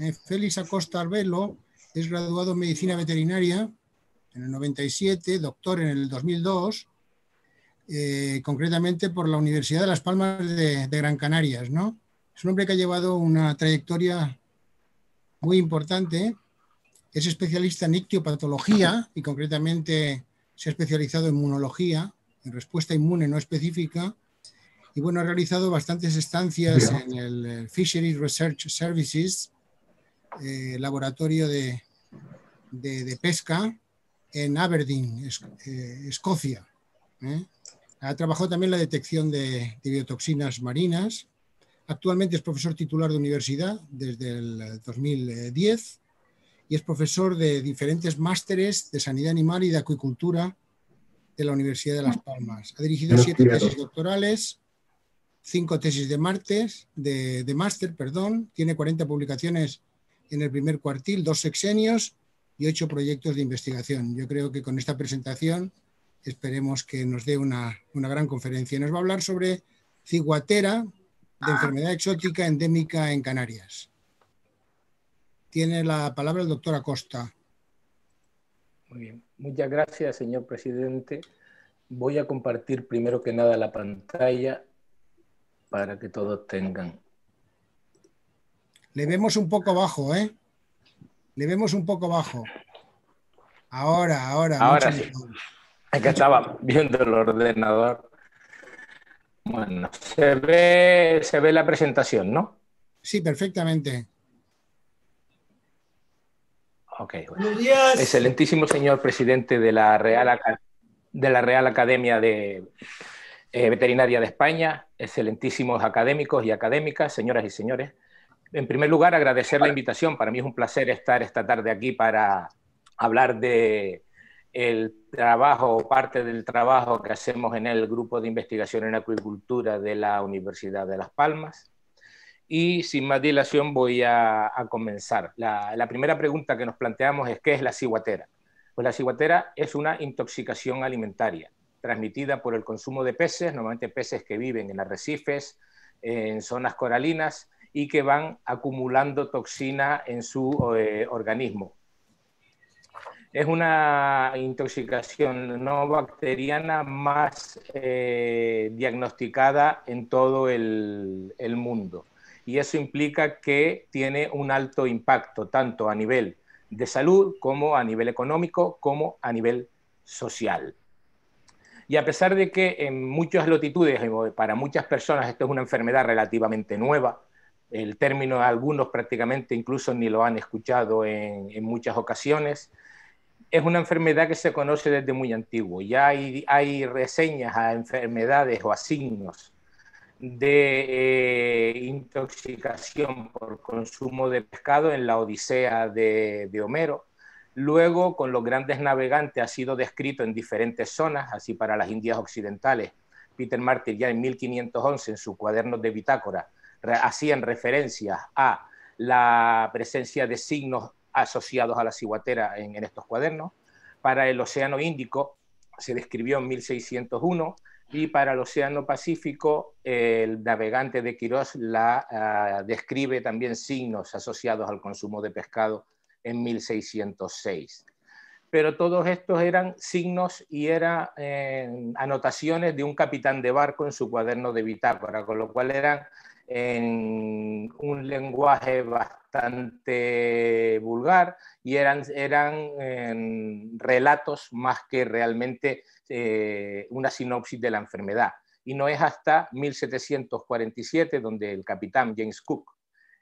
Eh, Félix Acosta Arbelo es graduado en medicina veterinaria en el 97, doctor en el 2002, eh, concretamente por la Universidad de Las Palmas de, Gran Canarias. ¿no? Es un hombre que ha llevado una trayectoria muy importante. Es especialista en ictiopatología y concretamente se ha especializado en inmunología, en respuesta inmune no específica. Y bueno, ha realizado bastantes estancias en el eh, Fisheries Research Services, eh, laboratorio de, pesca en Aberdeen, eh, Escocia. ¿eh? Ha trabajado también la detección de, biotoxinas marinas. Actualmente es profesor titular de universidad desde el 2010 y es profesor de diferentes másteres de sanidad animal y de acuicultura de la Universidad de Las Palmas. Ha dirigido siete tesis doctorales, cinco tesis de, máster, perdón, tiene 40 publicaciones en el primer cuartil, dos sexenios y ocho proyectos de investigación. Yo creo que con esta presentación esperemos que nos dé una, una gran conferencia. Nos va a hablar sobre ciguatera, de enfermedad exótica endémica en Canarias. Tiene la palabra el doctor Acosta. Muy bien. Muchas gracias, señor presidente. Voy a compartir primero que nada la pantalla para que todos tengan le vemos un poco bajo, ¿eh? Le vemos un poco bajo. Ahora, ahora. Ahora sí. Es que estaba viendo el ordenador. Bueno, se ve, se ve la presentación, ¿no? Sí, perfectamente. Ok. Bueno. días. Excelentísimo señor presidente de la Real, Academia de eh, Veterinaria de España, excelentísimos académicos y académicas, señoras y señores. En primer lugar, agradecer la invitación. Para mí es un placer estar esta tarde aquí para hablar de el trabajo, parte del trabajo que hacemos en el Grupo de Investigación en Acuicultura de la Universidad de Las Palmas. Y sin más dilación voy a, comenzar. La, la, primera pregunta que nos planteamos es ¿qué es la ciguatera? Pues la ciguatera es una intoxicación alimentaria transmitida por el consumo de peces, normalmente peces que viven en arrecifes, en zonas coralinas, y que van acumulando toxina en su eh, organismo. Es una intoxicación no bacteriana más eh, diagnosticada en todo el, el mundo y eso implica que tiene un alto impacto tanto a nivel de salud como a nivel económico como a nivel social. Y a pesar de que en muchas latitudes, eh, para muchas personas, esto es una enfermedad relativamente nueva, el término algunos prácticamente incluso ni lo han escuchado en, muchas ocasiones. Es una enfermedad que se conoce desde muy antiguo. Ya hay, reseñas a enfermedades o a signos de eh, intoxicación por consumo de pescado en la Odisea de, de, Homero. Luego, con los grandes navegantes, ha sido descrito en diferentes zonas, así para las Indias Occidentales. Peter Martyr ya en 1511, en su cuaderno de bitácora, hacían referencia a la presencia de signos asociados a la ciguatera en, estos cuadernos. Para el Océano Índico se describió en 1601 y para el Océano Pacífico el navegante de Quirós la ah, describe también signos asociados al consumo de pescado en 1606. Pero todos estos eran signos y eran eh, anotaciones de un capitán de barco en su cuaderno de bitácora, con lo cual eran en un lenguaje bastante vulgar y eran, em, relatos más que realmente eh, una sinopsis de la enfermedad. Y no es hasta 1747 donde el capitán James Cook,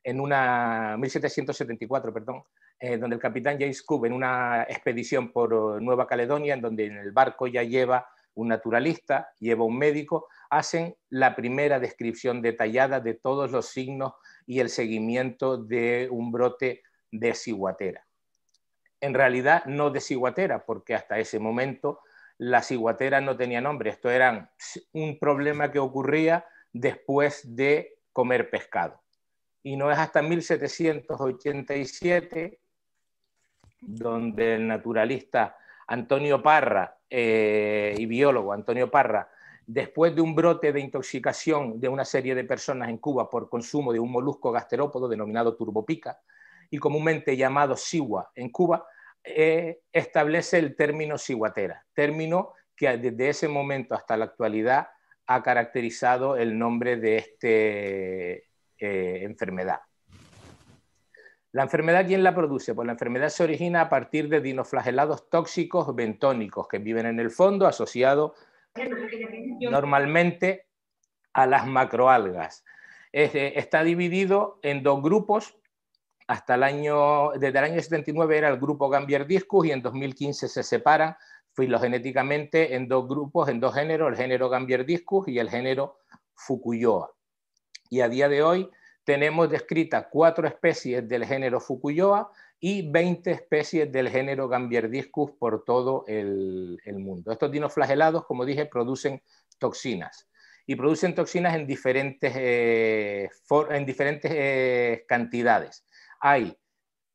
en una 1774, perdón, eh, donde el capitán James Cook en una expedición por eh, Nueva Caledonia, en donde en el barco ya lleva un naturalista, lleva un médico, hacen la primera descripción detallada de todos los signos y el seguimiento de un brote de ciguatera. En realidad no de ciguatera, porque hasta ese momento la ciguatera no tenía nombre, esto era un problema que ocurría después de comer pescado. Y no es hasta 1787 donde el naturalista Antonio Parra eh, y biólogo Antonio Parra, después de un brote de intoxicación de una serie de personas en Cuba por consumo de un molusco gasterópodo denominado turbopica y comúnmente llamado siwa en Cuba, eh, establece el término ciguatera, término que desde ese momento hasta la actualidad ha caracterizado el nombre de esta eh, enfermedad. ¿La enfermedad quién la produce? Pues la enfermedad se origina a partir de dinoflagelados tóxicos bentónicos que viven en el fondo, asociados normalmente a las macroalgas. Eh, está dividido en dos grupos. Hasta el año, desde el año 79 era el grupo Gambier y en 2015 se separa filogenéticamente en dos grupos, en dos géneros, el género Gambier y el género Fukuyoa. Y a día de hoy tenemos descritas cuatro especies del género Fukuyoa y 20 especies del género Gambierdiscus por todo el, mundo. Estos dinoflagelados, como dije, producen toxinas y producen toxinas en diferentes, eh, en diferentes eh, cantidades. Hay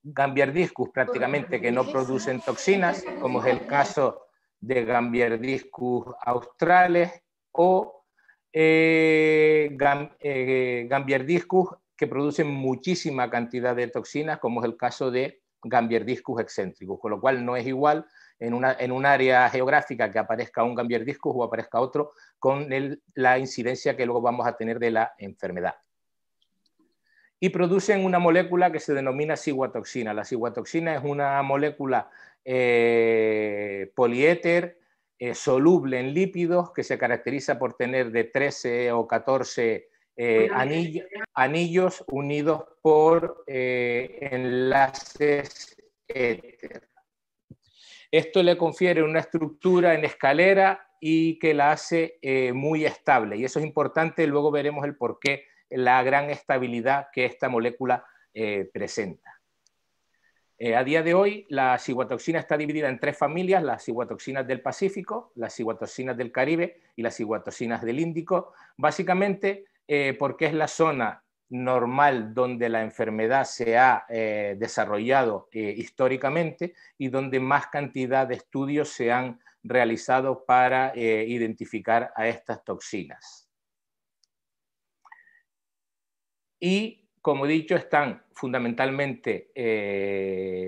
Gambierdiscus prácticamente que no producen toxinas, como es el caso de Gambierdiscus australes o eh, Gambierdiscus que producen muchísima cantidad de toxinas, como es el caso de Gambierdiscus excéntricos, con lo cual no es igual en, un área geográfica que aparezca un Gambierdiscus o aparezca otro, con la incidencia que luego vamos a tener de la enfermedad. Y producen una molécula que se denomina ciguatoxina. La ciguatoxina es una molécula eh, poliéter eh, soluble en lípidos que se caracteriza por tener de 13 o 14 eh, eh, anillos unidos por eh, enlaces éter. Esto le confiere una estructura en escalera y que la hace muy estable. Y eso es importante, luego veremos el porqué la gran estabilidad que esta molécula presenta. a día de hoy, la ciguatoxina está dividida en tres familias, las ciguatoxinas del Pacífico, las ciguatoxinas del Caribe y las ciguatoxinas del Índico. Básicamente, eh, porque es la zona normal donde la enfermedad se ha eh, desarrollado eh, históricamente y donde más cantidad de estudios se han realizado para identificar a estas toxinas. Y como dicho, están fundamentalmente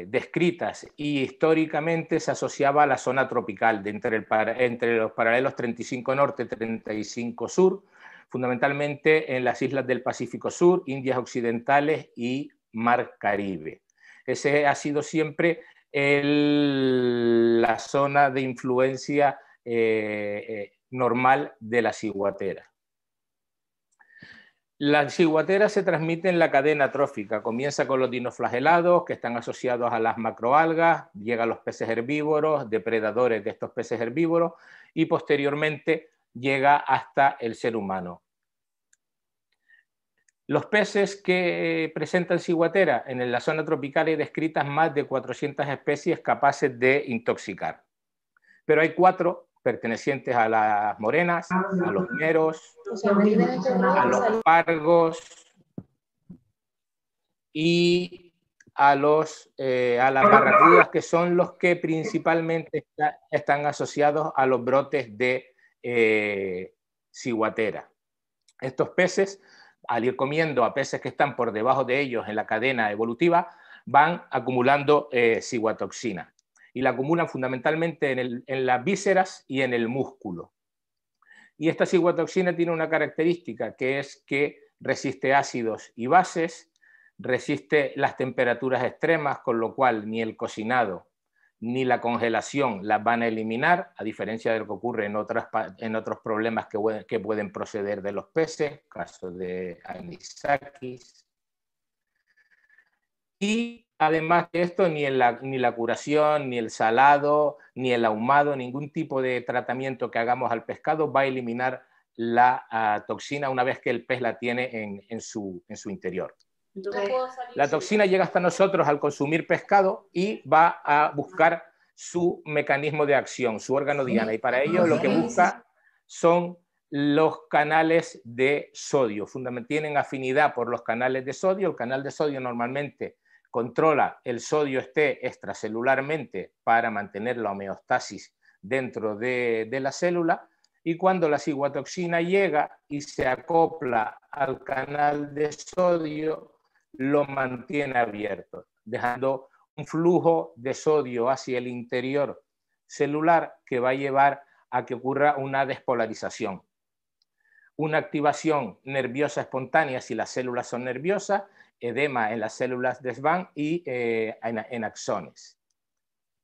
descritas y históricamente se asociaba a la zona tropical entre, entre los paralelos 35 norte, y 35 sur, fundamentalmente en las islas del Pacífico Sur, Indias Occidentales y Mar Caribe. Ese ha sido siempre la zona de influencia eh, eh, normal de la ciguatera. La ciguatera se transmite en la cadena trófica, comienza con los dinoflagelados que están asociados a las macroalgas, llega a los peces herbívoros, depredadores de estos peces herbívoros y posteriormente llega hasta el ser humano. Los peces que eh, presentan ciguatera en la zona tropical hay descritas más de 400 especies capaces de intoxicar. Pero hay cuatro pertenecientes a las morenas, ah, a los meros, a los pargos y a, los, eh, a las barracudas, que son los que principalmente están asociados a los brotes de eh, ciguatera. Estos peces al ir comiendo a peces que están por debajo de ellos en la cadena evolutiva, van acumulando eh, ciguatoxina y la acumulan fundamentalmente en, en, las vísceras y en el músculo. Y esta ciguatoxina tiene una característica que es que resiste ácidos y bases, resiste las temperaturas extremas, con lo cual ni el cocinado ni la congelación la van a eliminar, a diferencia de lo que ocurre en, otras, en otros problemas que, que pueden proceder de los peces, caso de anisakis. Y además de esto, ni, la, ni la curación, ni el salado, ni el ahumado, ningún tipo de tratamiento que hagamos al pescado va a eliminar la ah, toxina una vez que el pez la tiene en, su, en su interior la toxina llega hasta nosotros al consumir pescado y va a buscar su mecanismo de acción, su órgano diana. Y para ello lo que busca son los canales de sodio. Tienen afinidad por los canales de sodio. El canal de sodio normalmente controla el sodio esté extracelularmente para mantener la homeostasis dentro de la célula y cuando la ciguatoxina llega y se acopla al canal de sodio, lo mantiene abierto, dejando un flujo de sodio hacia el interior celular que va a llevar a que ocurra una despolarización. Una activación nerviosa espontánea si las células son nerviosas, edema en las células de y eh, en, axones.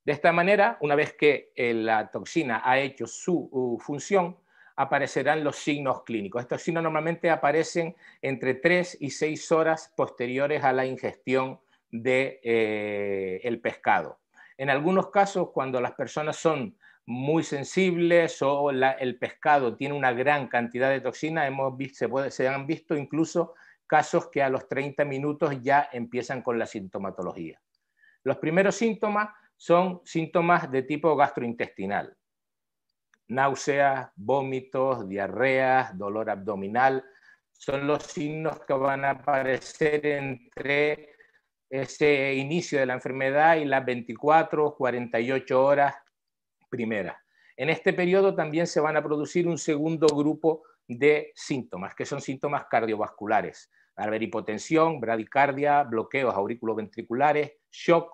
De esta manera, una vez que eh, la toxina ha hecho su uh, función, aparecerán los signos clínicos. Estos signos normalmente aparecen entre 3 y 6 horas posteriores a la ingestión del de, eh, el pescado. En algunos casos, cuando las personas son muy sensibles o el pescado tiene una gran cantidad de toxina, hemos se, se han visto incluso casos que a los 30 minutos ya empiezan con la sintomatología. Los primeros síntomas son síntomas de tipo gastrointestinal náuseas, vómitos, diarreas, dolor abdominal, son los signos que van a aparecer entre ese inicio de la enfermedad y las 24, 48 horas primeras. En este periodo también se van a producir un segundo grupo de síntomas, que son síntomas cardiovasculares. Va hipotensión, bradicardia, bloqueos auriculoventriculares, shock.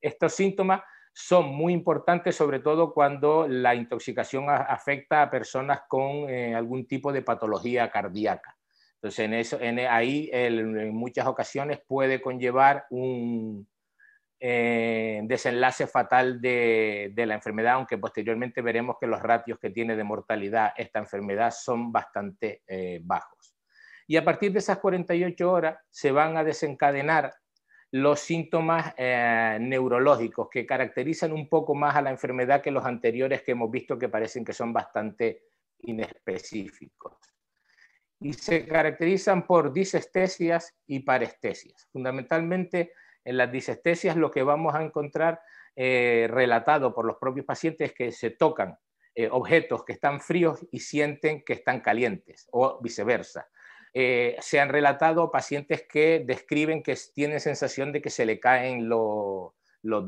Estos síntomas son muy importantes, sobre todo cuando la intoxicación afecta a personas con eh, algún tipo de patología cardíaca. Entonces, en eso, en, ahí en muchas ocasiones puede conllevar un eh, desenlace fatal de, la enfermedad, aunque posteriormente veremos que los ratios que tiene de mortalidad esta enfermedad son bastante eh, bajos. Y a partir de esas 48 horas se van a desencadenar los síntomas eh, neurológicos que caracterizan un poco más a la enfermedad que los anteriores que hemos visto que parecen que son bastante inespecíficos. Y se caracterizan por disestesias y parestesias. Fundamentalmente en las disestesias lo que vamos a encontrar eh, relatado por los propios pacientes es que se tocan eh, objetos que están fríos y sienten que están calientes o viceversa. Eh, se han relatado pacientes que describen que tienen sensación de que se le caen los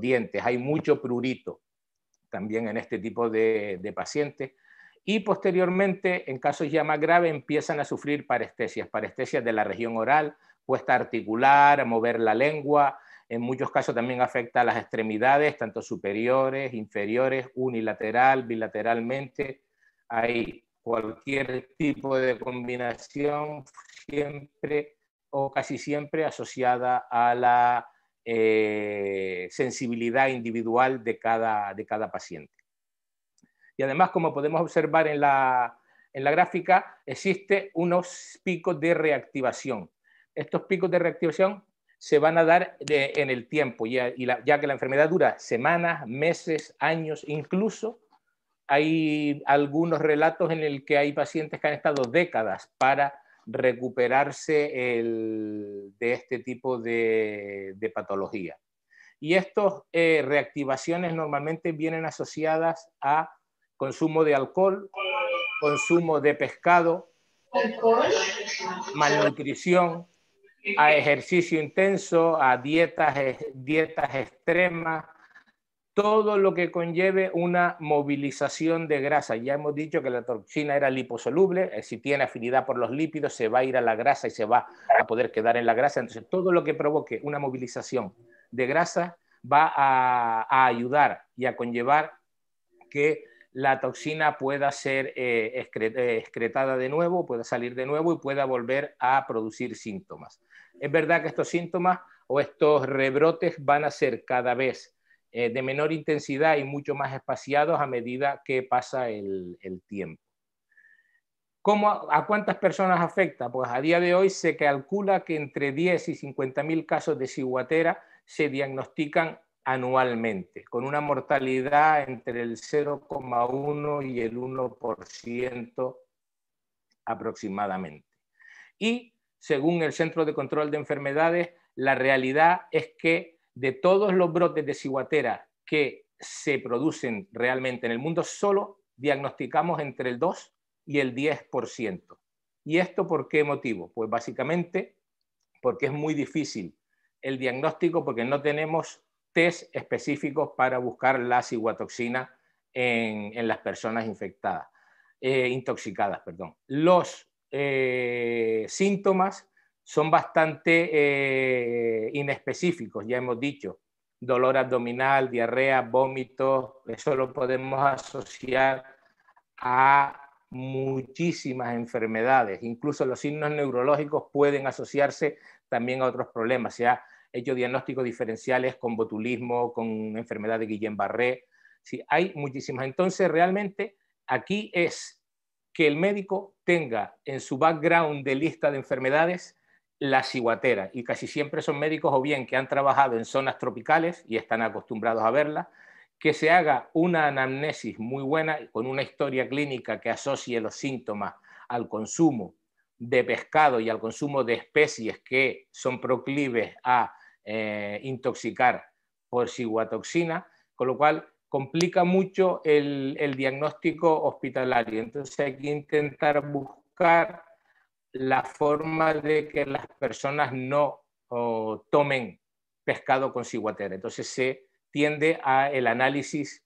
dientes. Hay mucho prurito también en este tipo de, pacientes. Y posteriormente, en casos ya más graves, empiezan a sufrir parestesias, parestesias de la región oral, cuesta articular, a mover la lengua. En muchos casos también afecta a las extremidades, tanto superiores, inferiores, unilateral, bilateralmente. Hay cualquier tipo de combinación siempre o casi siempre asociada a la eh, sensibilidad individual de cada, de cada paciente. Y además, como podemos observar en la, gráfica, existe unos picos de reactivación. Estos picos de reactivación se van a dar en el tiempo, ya que la enfermedad dura semanas, meses, años, incluso hay algunos relatos en el que hay pacientes que han estado décadas para recuperarse de este tipo de, patología. Y estas eh, reactivaciones normalmente vienen asociadas a consumo de alcohol, consumo de pescado, malnutrición, a ejercicio intenso, a dietas extremas, todo lo que conlleve una movilización de grasa. Ya hemos dicho que la toxina era liposoluble, eh, si tiene afinidad por los lípidos se va a ir a la grasa y se va a poder quedar en la grasa. Entonces, todo lo que provoque una movilización de grasa va a, ayudar y a conllevar que la toxina pueda ser eh, eh, excretada de nuevo, pueda salir de nuevo y pueda volver a producir síntomas. Es verdad que estos síntomas o estos rebrotes van a ser cada vez eh, de menor intensidad y mucho más espaciados a medida que pasa el, tiempo. ¿A cuántas personas afecta? Pues a día de hoy se calcula que entre 10 y 50 mil casos de ciguatera se diagnostican anualmente, con una mortalidad entre el 0,1 y el 1% aproximadamente. Y según el Centro de Control de Enfermedades, la realidad es que de todos los brotes de ciguatera que se producen realmente en el mundo, solo diagnosticamos entre el 2 y el 10%. ¿Y esto por qué motivo? Pues básicamente porque es muy difícil el diagnóstico porque no tenemos test específicos para buscar la ciguatoxina en, las personas infectadas, eh, intoxicadas. Perdón. Los eh, síntomas son bastante eh, inespecíficos, ya hemos dicho. Dolor abdominal, diarrea, vómitos, eso lo podemos asociar a muchísimas enfermedades. Incluso los signos neurológicos pueden asociarse también a otros problemas. Se ha hecho diagnósticos diferenciales con botulismo, con enfermedad de Guillain-Barré. Sí, hay muchísimas. Entonces, realmente aquí es que el médico tenga en su background de lista de enfermedades la ciguatera, y casi siempre son médicos o bien que han trabajado en zonas tropicales y están acostumbrados a verla, que se haga una anamnesis muy buena con una historia clínica que asocie los síntomas al consumo de pescado y al consumo de especies que son proclives a eh, intoxicar por ciguatoxina, con lo cual complica mucho el, el diagnóstico hospitalario. Entonces hay que intentar buscar la forma de que las personas no tomen pescado con ciguatera. Entonces se tiende a el análisis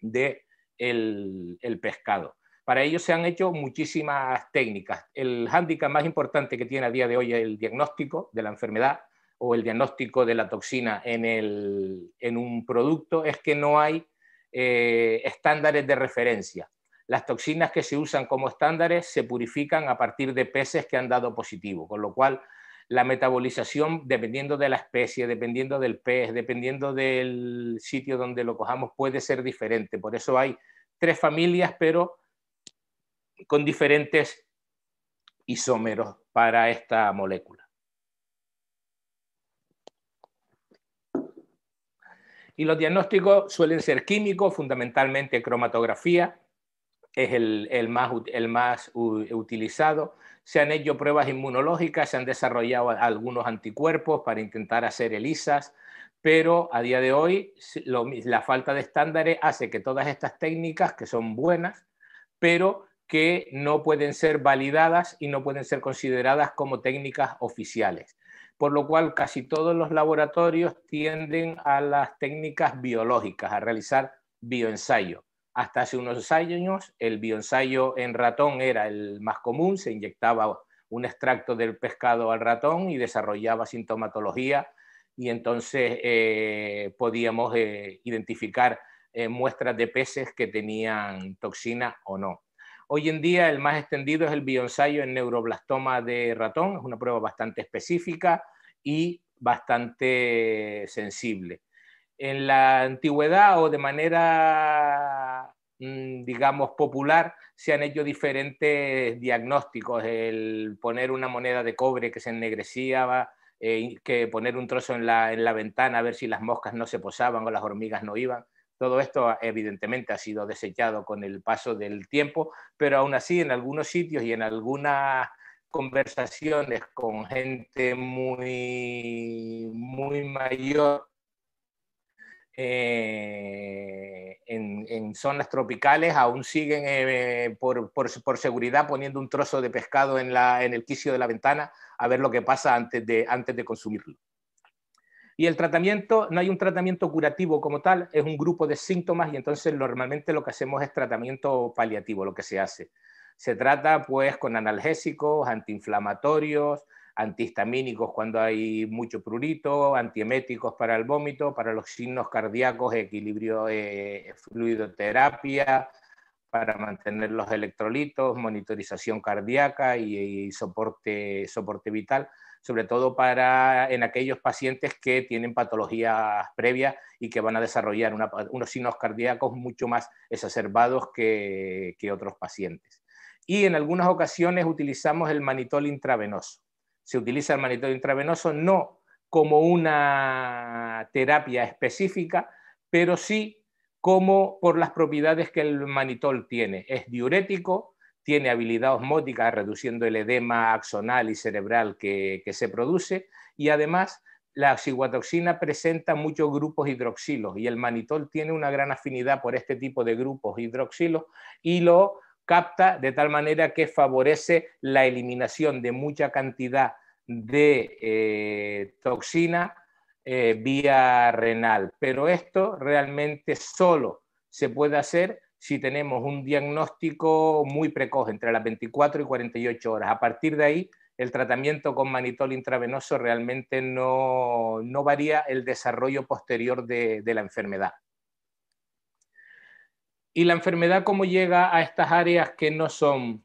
del de el, pescado. Para ello se han hecho muchísimas técnicas. El hándicap más importante que tiene a día de hoy el diagnóstico de la enfermedad o el diagnóstico de la toxina en, el, en un producto es que no hay eh, estándares de referencia las toxinas que se usan como estándares se purifican a partir de peces que han dado positivo, con lo cual la metabolización, dependiendo de la especie, dependiendo del pez, dependiendo del sitio donde lo cojamos, puede ser diferente. Por eso hay tres familias, pero con diferentes isómeros para esta molécula. Y los diagnósticos suelen ser químicos, fundamentalmente cromatografía, es el, más, el más utilizado. Se han hecho pruebas inmunológicas, se han desarrollado algunos anticuerpos para intentar hacer ELISAs, pero a día de hoy la falta de estándares hace que todas estas técnicas, que son buenas, pero que no pueden ser validadas y no pueden ser consideradas como técnicas oficiales. Por lo cual casi todos los laboratorios tienden a las técnicas biológicas, a realizar bioensayos. Hasta hace unos años el bioensayo en ratón era el más común, se inyectaba un extracto del pescado al ratón y desarrollaba sintomatología y entonces eh, podíamos eh, identificar eh, muestras de peces que tenían toxina o no. Hoy en día el más extendido es el bioensayo en neuroblastoma de ratón, es una prueba bastante específica y bastante sensible en la antigüedad o de manera, mm, digamos, popular, se han hecho diferentes diagnósticos. El poner una moneda de cobre que se ennegrecía, eh, que poner un trozo en la, en la ventana a ver si las moscas no se posaban o las hormigas no iban. Todo esto evidentemente ha sido desechado con el paso del tiempo, pero aún así en algunos sitios y en algunas conversaciones con gente muy, muy mayor eh, en, zonas tropicales aún siguen eh, por, seguridad poniendo un trozo de pescado en, el quicio de la ventana a ver lo que pasa antes de, antes de consumirlo. Y el tratamiento, no hay un tratamiento curativo como tal, es un grupo de síntomas y entonces normalmente lo que hacemos es tratamiento paliativo, lo que se hace. Se trata pues con analgésicos, antiinflamatorios, antihistamínicos cuando hay mucho prurito, antieméticos para el vómito, para los signos cardíacos, equilibrio eh, fluidoterapia, para mantener los electrolitos, monitorización cardíaca y, soporte, soporte vital, sobre todo para en aquellos pacientes que tienen patologías previas y que van a desarrollar unos signos cardíacos mucho más exacerbados que otros pacientes. Y en algunas ocasiones utilizamos el manitol intravenoso se utiliza el manitol intravenoso no como una terapia específica, pero sí como por las propiedades que el manitol tiene. Es diurético, tiene habilidad osmótica reduciendo el edema axonal y cerebral que, que se produce y además la oxiguatoxina presenta muchos grupos hidroxilos y el manitol tiene una gran afinidad por este tipo de grupos hidroxilos y lo capta de tal manera que favorece la eliminación de mucha cantidad de eh, toxina eh, vía renal. Pero esto realmente solo se puede hacer si tenemos un diagnóstico muy precoz, entre las 24 y 48 horas. A partir de ahí, el tratamiento con manitol intravenoso realmente no, varía el desarrollo posterior de la enfermedad. ¿Y la enfermedad cómo llega a estas áreas que no son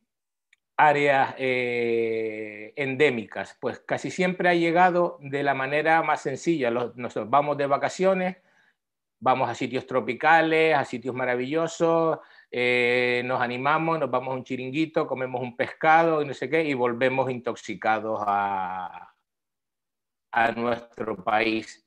áreas eh, endémicas? Pues casi siempre ha llegado de la manera más sencilla. nosotros vamos de vacaciones, vamos a sitios tropicales, a sitios maravillosos, eh, nos animamos, nos vamos a un chiringuito, comemos un pescado y no sé qué, y volvemos intoxicados a nuestro país.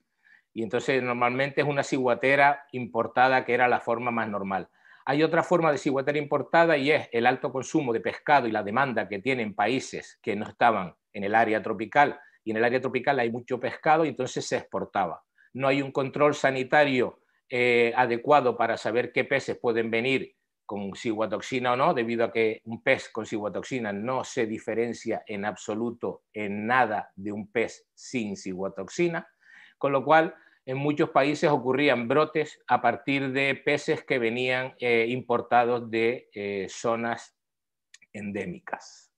Y entonces normalmente es una ciguatera importada que era la forma más normal. Hay otra forma de ciguatera importada y es el alto consumo de pescado y la demanda que tienen países que no estaban en el área tropical. Y en el área tropical hay mucho pescado y entonces se exportaba. No hay un control sanitario eh, adecuado para saber qué peces pueden venir con ciguatoxina o no, debido a que un pez con ciguatoxina no se diferencia en absoluto en nada de un pez sin ciguatoxina, con lo cual en muchos países ocurrían brotes a partir de peces que venían eh, importados de eh, zonas endémicas.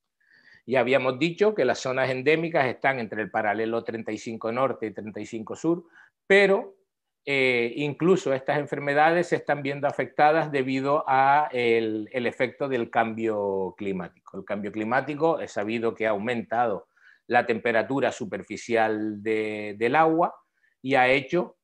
Ya habíamos dicho que las zonas endémicas están entre el paralelo 35 norte y 35 sur, pero eh, incluso estas enfermedades se están viendo afectadas debido a el, efecto del cambio climático. El cambio climático es sabido que ha aumentado la temperatura superficial del agua, y ha hecho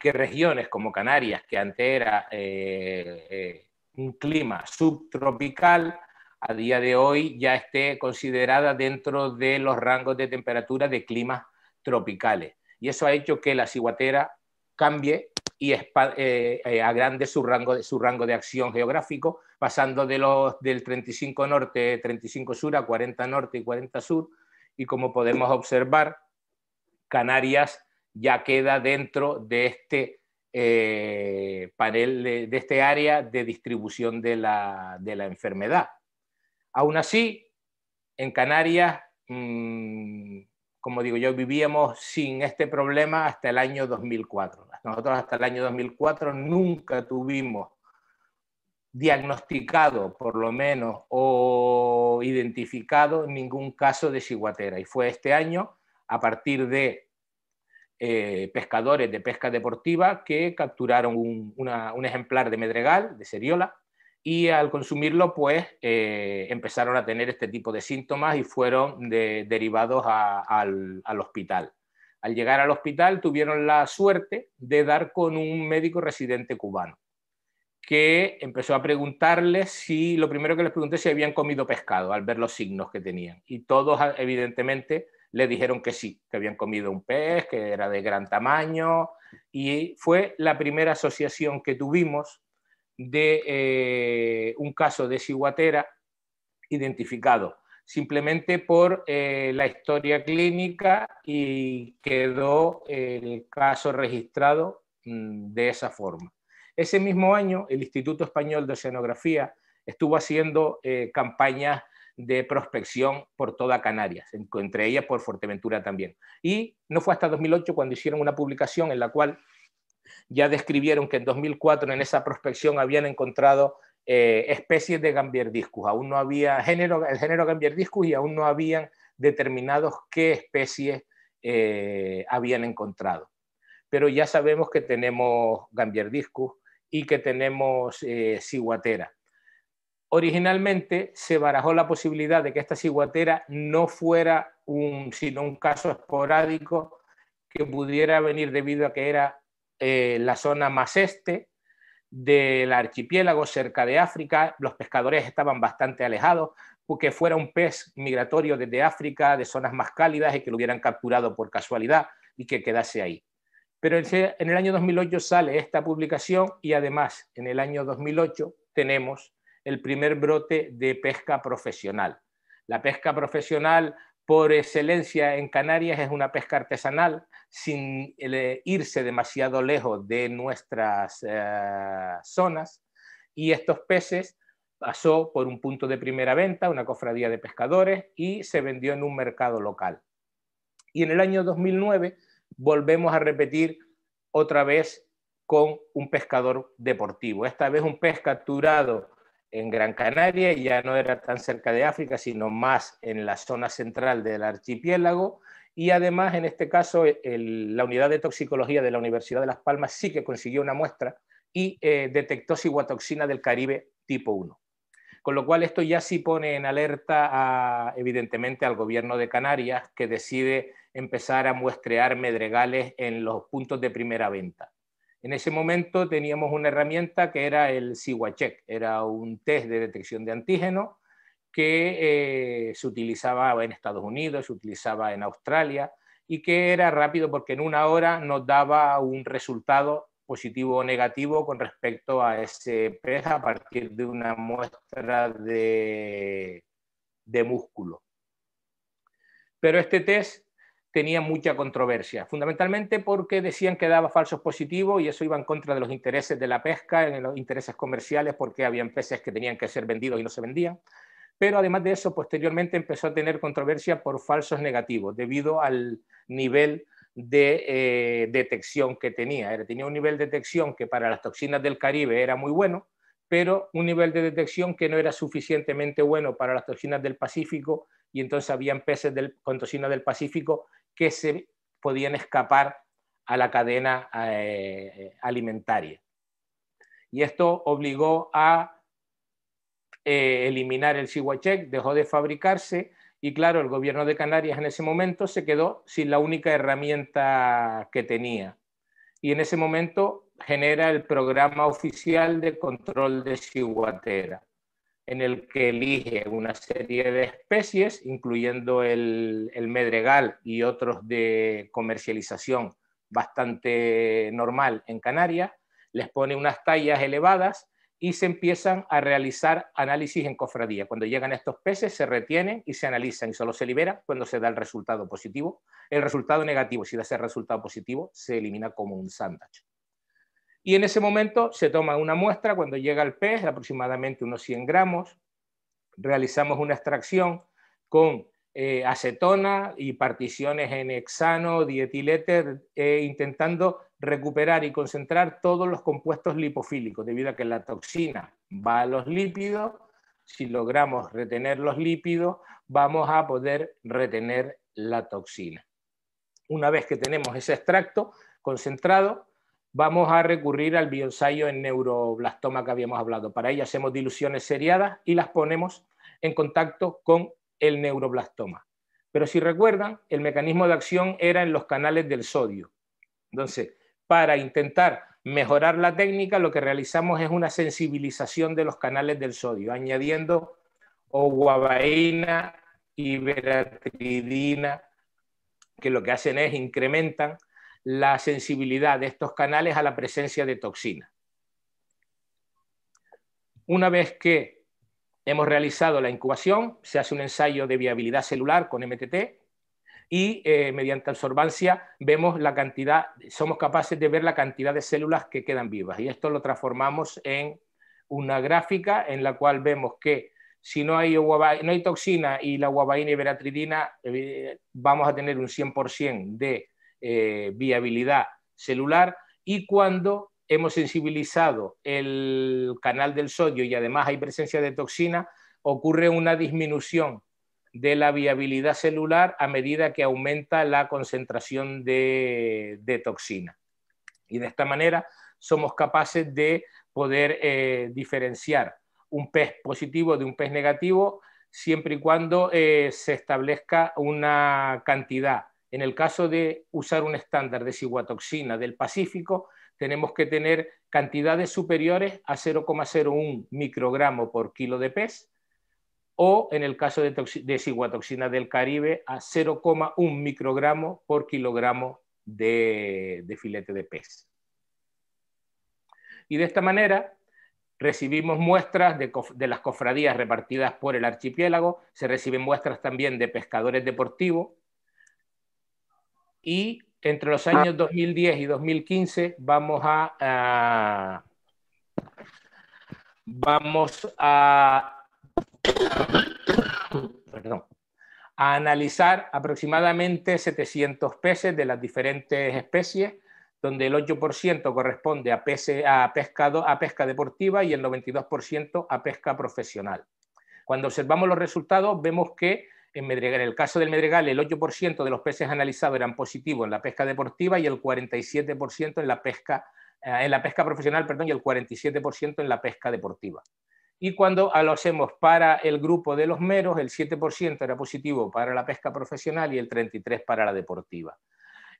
que regiones como Canarias, que antes era eh, eh, un clima subtropical, a día de hoy ya esté considerada dentro de los rangos de temperatura de climas tropicales. Y eso ha hecho que la ciguatera cambie y eh, agrande su rango, su rango de acción geográfico, pasando de los, del 35 norte, 35 sur a 40 norte y 40 sur. Y como podemos observar, Canarias ya queda dentro de este eh, panel, de, este área de distribución de la, de la enfermedad. Aún así, en Canarias, mm, como digo yo, vivíamos sin este problema hasta el año 2004. Nosotros hasta el año 2004 nunca tuvimos diagnosticado, por lo menos, o identificado ningún caso de ciguatera. Y fue este año, a partir de eh, pescadores de pesca deportiva que capturaron un, ejemplar de medregal, de seriola, y al consumirlo pues eh, empezaron a tener este tipo de síntomas y fueron derivados al, hospital. Al llegar al hospital tuvieron la suerte de dar con un médico residente cubano que empezó a preguntarles si, lo primero que les pregunté si habían comido pescado al ver los signos que tenían. Y todos, evidentemente, le dijeron que sí, que habían comido un pez, que era de gran tamaño, y fue la primera asociación que tuvimos de eh, un caso de ciguatera identificado, simplemente por eh, la historia clínica y quedó eh, el caso registrado mm, de esa forma. Ese mismo año, el Instituto Español de Oceanografía estuvo haciendo campañas de prospección por toda Canarias, entre ellas por Fuerteventura también. Y no fue hasta 2008 cuando hicieron una publicación en la cual ya describieron que en 2004 en esa prospección habían encontrado eh, especies de gambierdiscus. Aún no había género, el género gambierdiscus y aún no habían determinado qué especies eh, habían encontrado. Pero ya sabemos que tenemos gambierdiscus y que tenemos eh, ciguatera originalmente se barajó la posibilidad de que esta ciguatera no fuera un, sino un caso esporádico que pudiera venir debido a que era eh, la zona más este del archipiélago cerca de África, los pescadores estaban bastante alejados, porque fuera un pez migratorio desde África, de zonas más cálidas y que lo hubieran capturado por casualidad y que quedase ahí. Pero en el año 2008 sale esta publicación y además en el año 2008 tenemos el primer brote de pesca profesional. La pesca profesional por excelencia en Canarias es una pesca artesanal sin eh, irse demasiado lejos de nuestras eh, zonas y estos peces pasó por un punto de primera venta, una cofradía de pescadores y se vendió en un mercado local. Y en el año 2009 volvemos a repetir otra vez con un pescador deportivo, esta vez un pez capturado en Gran Canaria, ya no era tan cerca de África, sino más en la zona central del archipiélago. Y además, en este caso, eh, la unidad de toxicología de la Universidad de Las Palmas sí que consiguió una muestra y eh, detectó ciguatoxina del Caribe tipo 1. Con lo cual esto ya sí pone en alerta evidentemente al gobierno de Canarias que decide empezar a muestrear medregales en los puntos de primera venta. En ese momento teníamos una herramienta que era el siwa era un test de detección de antígeno que eh, se utilizaba en Estados Unidos, se utilizaba en Australia y que era rápido porque en una hora nos daba un resultado positivo o negativo con respecto a ese pez a partir de una muestra de, de músculo. Pero este test tenía mucha controversia, fundamentalmente porque decían que daba falsos positivos y eso iba en contra de los intereses de la pesca, en los intereses comerciales, porque había peces que tenían que ser vendidos y no se vendían. Pero además de eso, posteriormente empezó a tener controversia por falsos negativos, debido al nivel de eh, detección que tenía. tenía un nivel de detección que para las toxinas del Caribe era muy bueno, pero un nivel de detección que no era suficientemente bueno para las toxinas del Pacífico y entonces habían peces del, con toxinas del Pacífico que se podían escapar a la cadena eh, alimentaria. Y esto obligó a eh, eliminar el siguachek, dejó de fabricarse y claro, el gobierno de Canarias en ese momento se quedó sin la única herramienta que tenía. Y en ese momento genera el programa oficial de control de Chihuatera en el que elige una serie de especies, incluyendo el, medregal y otros de comercialización bastante normal en Canarias, les pone unas tallas elevadas y se empiezan a realizar análisis en cofradía. Cuando llegan estos peces se retienen y se analizan y solo se libera cuando se da el resultado positivo. El resultado negativo, si da ese resultado positivo, se elimina como un sándwich. Y en ese momento se toma una muestra cuando llega el pez, aproximadamente unos 100 gramos, realizamos una extracción con eh, acetona y particiones en hexano, dietiléter, eh, intentando recuperar y concentrar todos los compuestos lipofílicos, debido a que la toxina va a los lípidos, si logramos retener los lípidos, vamos a poder retener la toxina. Una vez que tenemos ese extracto concentrado, vamos a recurrir al bioensayo en neuroblastoma que habíamos hablado. Para ello hacemos diluciones seriadas y las ponemos en contacto con el neuroblastoma. Pero si recuerdan, el mecanismo de acción era en los canales del sodio. Entonces, para intentar mejorar la técnica, lo que realizamos es una sensibilización de los canales del sodio, añadiendo o y iberatridina, que lo que hacen es incrementan la sensibilidad de estos canales a la presencia de toxina. Una vez que hemos realizado la incubación, se hace un ensayo de viabilidad celular con MTT y eh, mediante absorbancia vemos la cantidad, somos capaces de ver la cantidad de células que quedan vivas y esto lo transformamos en una gráfica en la cual vemos que si no hay, no hay toxina y la guabaína y veratridina, eh, vamos a tener un 100% de eh, viabilidad celular y cuando hemos sensibilizado el canal del sodio y además hay presencia de toxina, ocurre una disminución de la viabilidad celular a medida que aumenta la concentración de, toxina. Y de esta manera somos capaces de poder eh, diferenciar un pez positivo de un pez negativo siempre y cuando eh, se establezca una cantidad en el caso de usar un estándar de ciguatoxina del Pacífico, tenemos que tener cantidades superiores a 0,01 microgramo por kilo de pez o en el caso de, ciguatoxina del Caribe a 0,1 microgramo por kilogramo de, filete de pez. Y de esta manera recibimos muestras de, de, las cofradías repartidas por el archipiélago, se reciben muestras también de pescadores deportivos y entre los ah. años 2010 y 2015 vamos a, vamos a, analizar aproximadamente 700 peces de las diferentes especies, donde el 8% corresponde a, a, a pesca deportiva y el 92% a pesca profesional. Cuando observamos los resultados, vemos que en, Medregal, el caso del Medregal, el 8% de los peces analizados eran positivos en la pesca deportiva y el 47% en la pesca, eh, en la pesca profesional perdón, y el 47% en la pesca deportiva. Y cuando ah, lo hacemos para el grupo de los meros, el 7% era positivo para la pesca profesional y el 33% para la deportiva.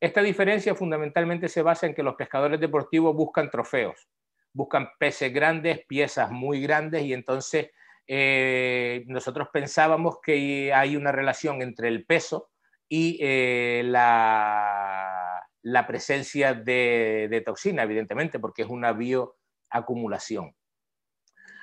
Esta diferencia fundamentalmente se basa en que los pescadores deportivos buscan trofeos, buscan peces grandes, piezas muy grandes y entonces eh, nosotros pensábamos que hay una relación entre el peso y eh, la, presencia de, toxina, evidentemente, porque es una bioacumulación.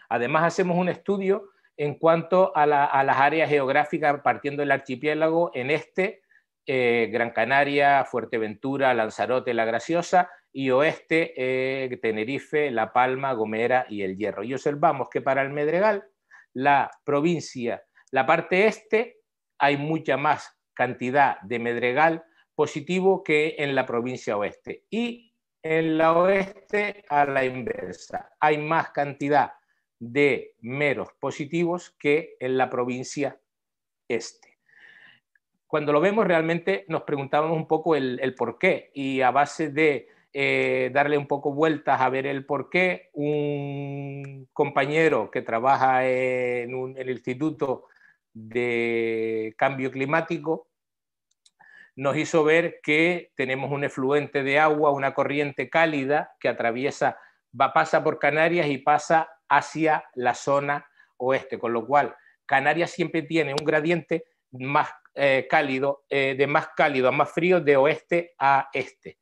Además, hacemos un estudio en cuanto a, las áreas geográficas partiendo del archipiélago en este, eh, Gran Canaria, Fuerteventura, Lanzarote, La Graciosa, y oeste, Tenerife, La Palma, Gomera y El Hierro. Y observamos que para el Medregal la provincia. La parte este hay mucha más cantidad de medregal positivo que en la provincia oeste. Y en la oeste a la inversa, hay más cantidad de meros positivos que en la provincia este. Cuando lo vemos realmente nos preguntábamos un poco el, el por qué y a base de eh, darle un poco vueltas a ver el por qué. Un compañero que trabaja en, el Instituto de Cambio Climático nos hizo ver que tenemos un efluente de agua, una corriente cálida que atraviesa, va, pasa por Canarias y pasa hacia la zona oeste, con lo cual Canarias siempre tiene un gradiente más eh, cálido, eh, de más cálido a más frío, de oeste a este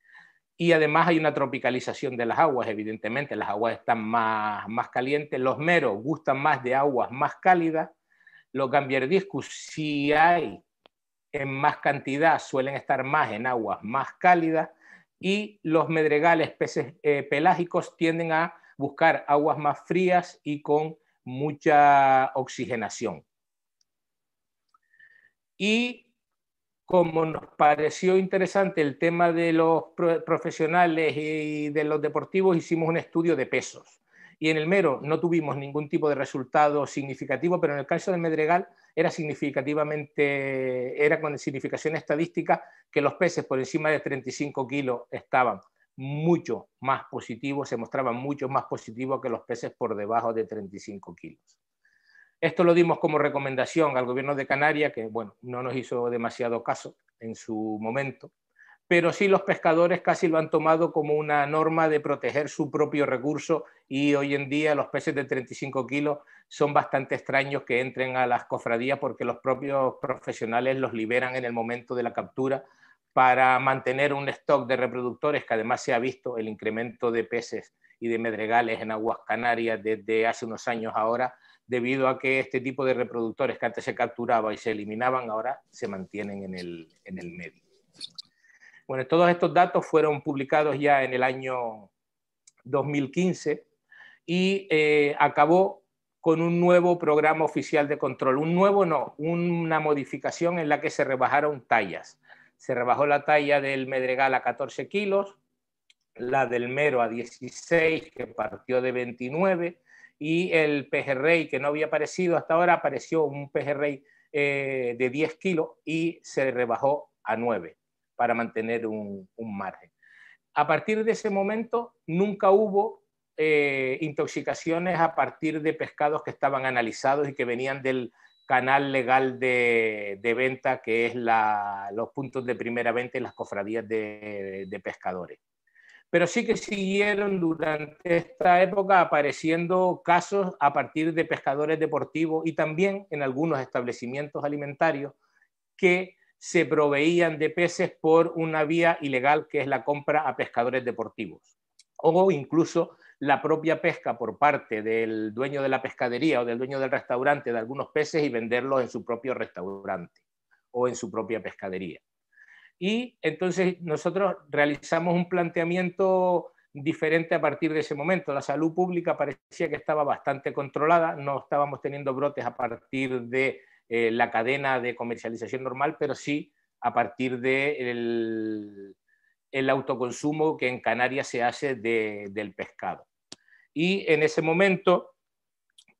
y además hay una tropicalización de las aguas, evidentemente las aguas están más, más calientes, los meros gustan más de aguas más cálidas, los gambierdiscus si hay en más cantidad suelen estar más en aguas más cálidas y los medregales peces eh, pelágicos tienden a buscar aguas más frías y con mucha oxigenación. Y como nos pareció interesante el tema de los profesionales y de los deportivos, hicimos un estudio de pesos. Y en el Mero no tuvimos ningún tipo de resultado significativo, pero en el caso del Medregal era significativamente, era con significación estadística que los peces por encima de 35 kilos estaban mucho más positivos, se mostraban mucho más positivos que los peces por debajo de 35 kilos. Esto lo dimos como recomendación al gobierno de Canarias, que bueno, no nos hizo demasiado caso en su momento, pero sí los pescadores casi lo han tomado como una norma de proteger su propio recurso y hoy en día los peces de 35 kilos son bastante extraños que entren a las cofradías porque los propios profesionales los liberan en el momento de la captura para mantener un stock de reproductores que además se ha visto el incremento de peces y de medregales en aguas canarias desde hace unos años ahora debido a que este tipo de reproductores que antes se capturaba y se eliminaban, ahora se mantienen en el, en el medio. Bueno, todos estos datos fueron publicados ya en el año 2015 y eh, acabó con un nuevo programa oficial de control. Un nuevo no, una modificación en la que se rebajaron tallas. Se rebajó la talla del Medregal a 14 kilos, la del Mero a 16, que partió de 29, y el pejerrey que no había aparecido hasta ahora apareció un pejerrey eh, de 10 kilos y se rebajó a 9 para mantener un, margen. A partir de ese momento nunca hubo eh, intoxicaciones a partir de pescados que estaban analizados y que venían del canal legal de, venta que es los puntos de primera venta y las cofradías de pescadores pero sí que siguieron durante esta época apareciendo casos a partir de pescadores deportivos y también en algunos establecimientos alimentarios que se proveían de peces por una vía ilegal que es la compra a pescadores deportivos o incluso la propia pesca por parte del dueño de la pescadería o del dueño del restaurante de algunos peces y venderlos en su propio restaurante o en su propia pescadería y entonces nosotros realizamos un planteamiento diferente a partir de ese momento. La salud pública parecía que estaba bastante controlada, no estábamos teniendo brotes a partir de eh, la cadena de comercialización normal, pero sí a partir del de el autoconsumo que en Canarias se hace del pescado. Y en ese momento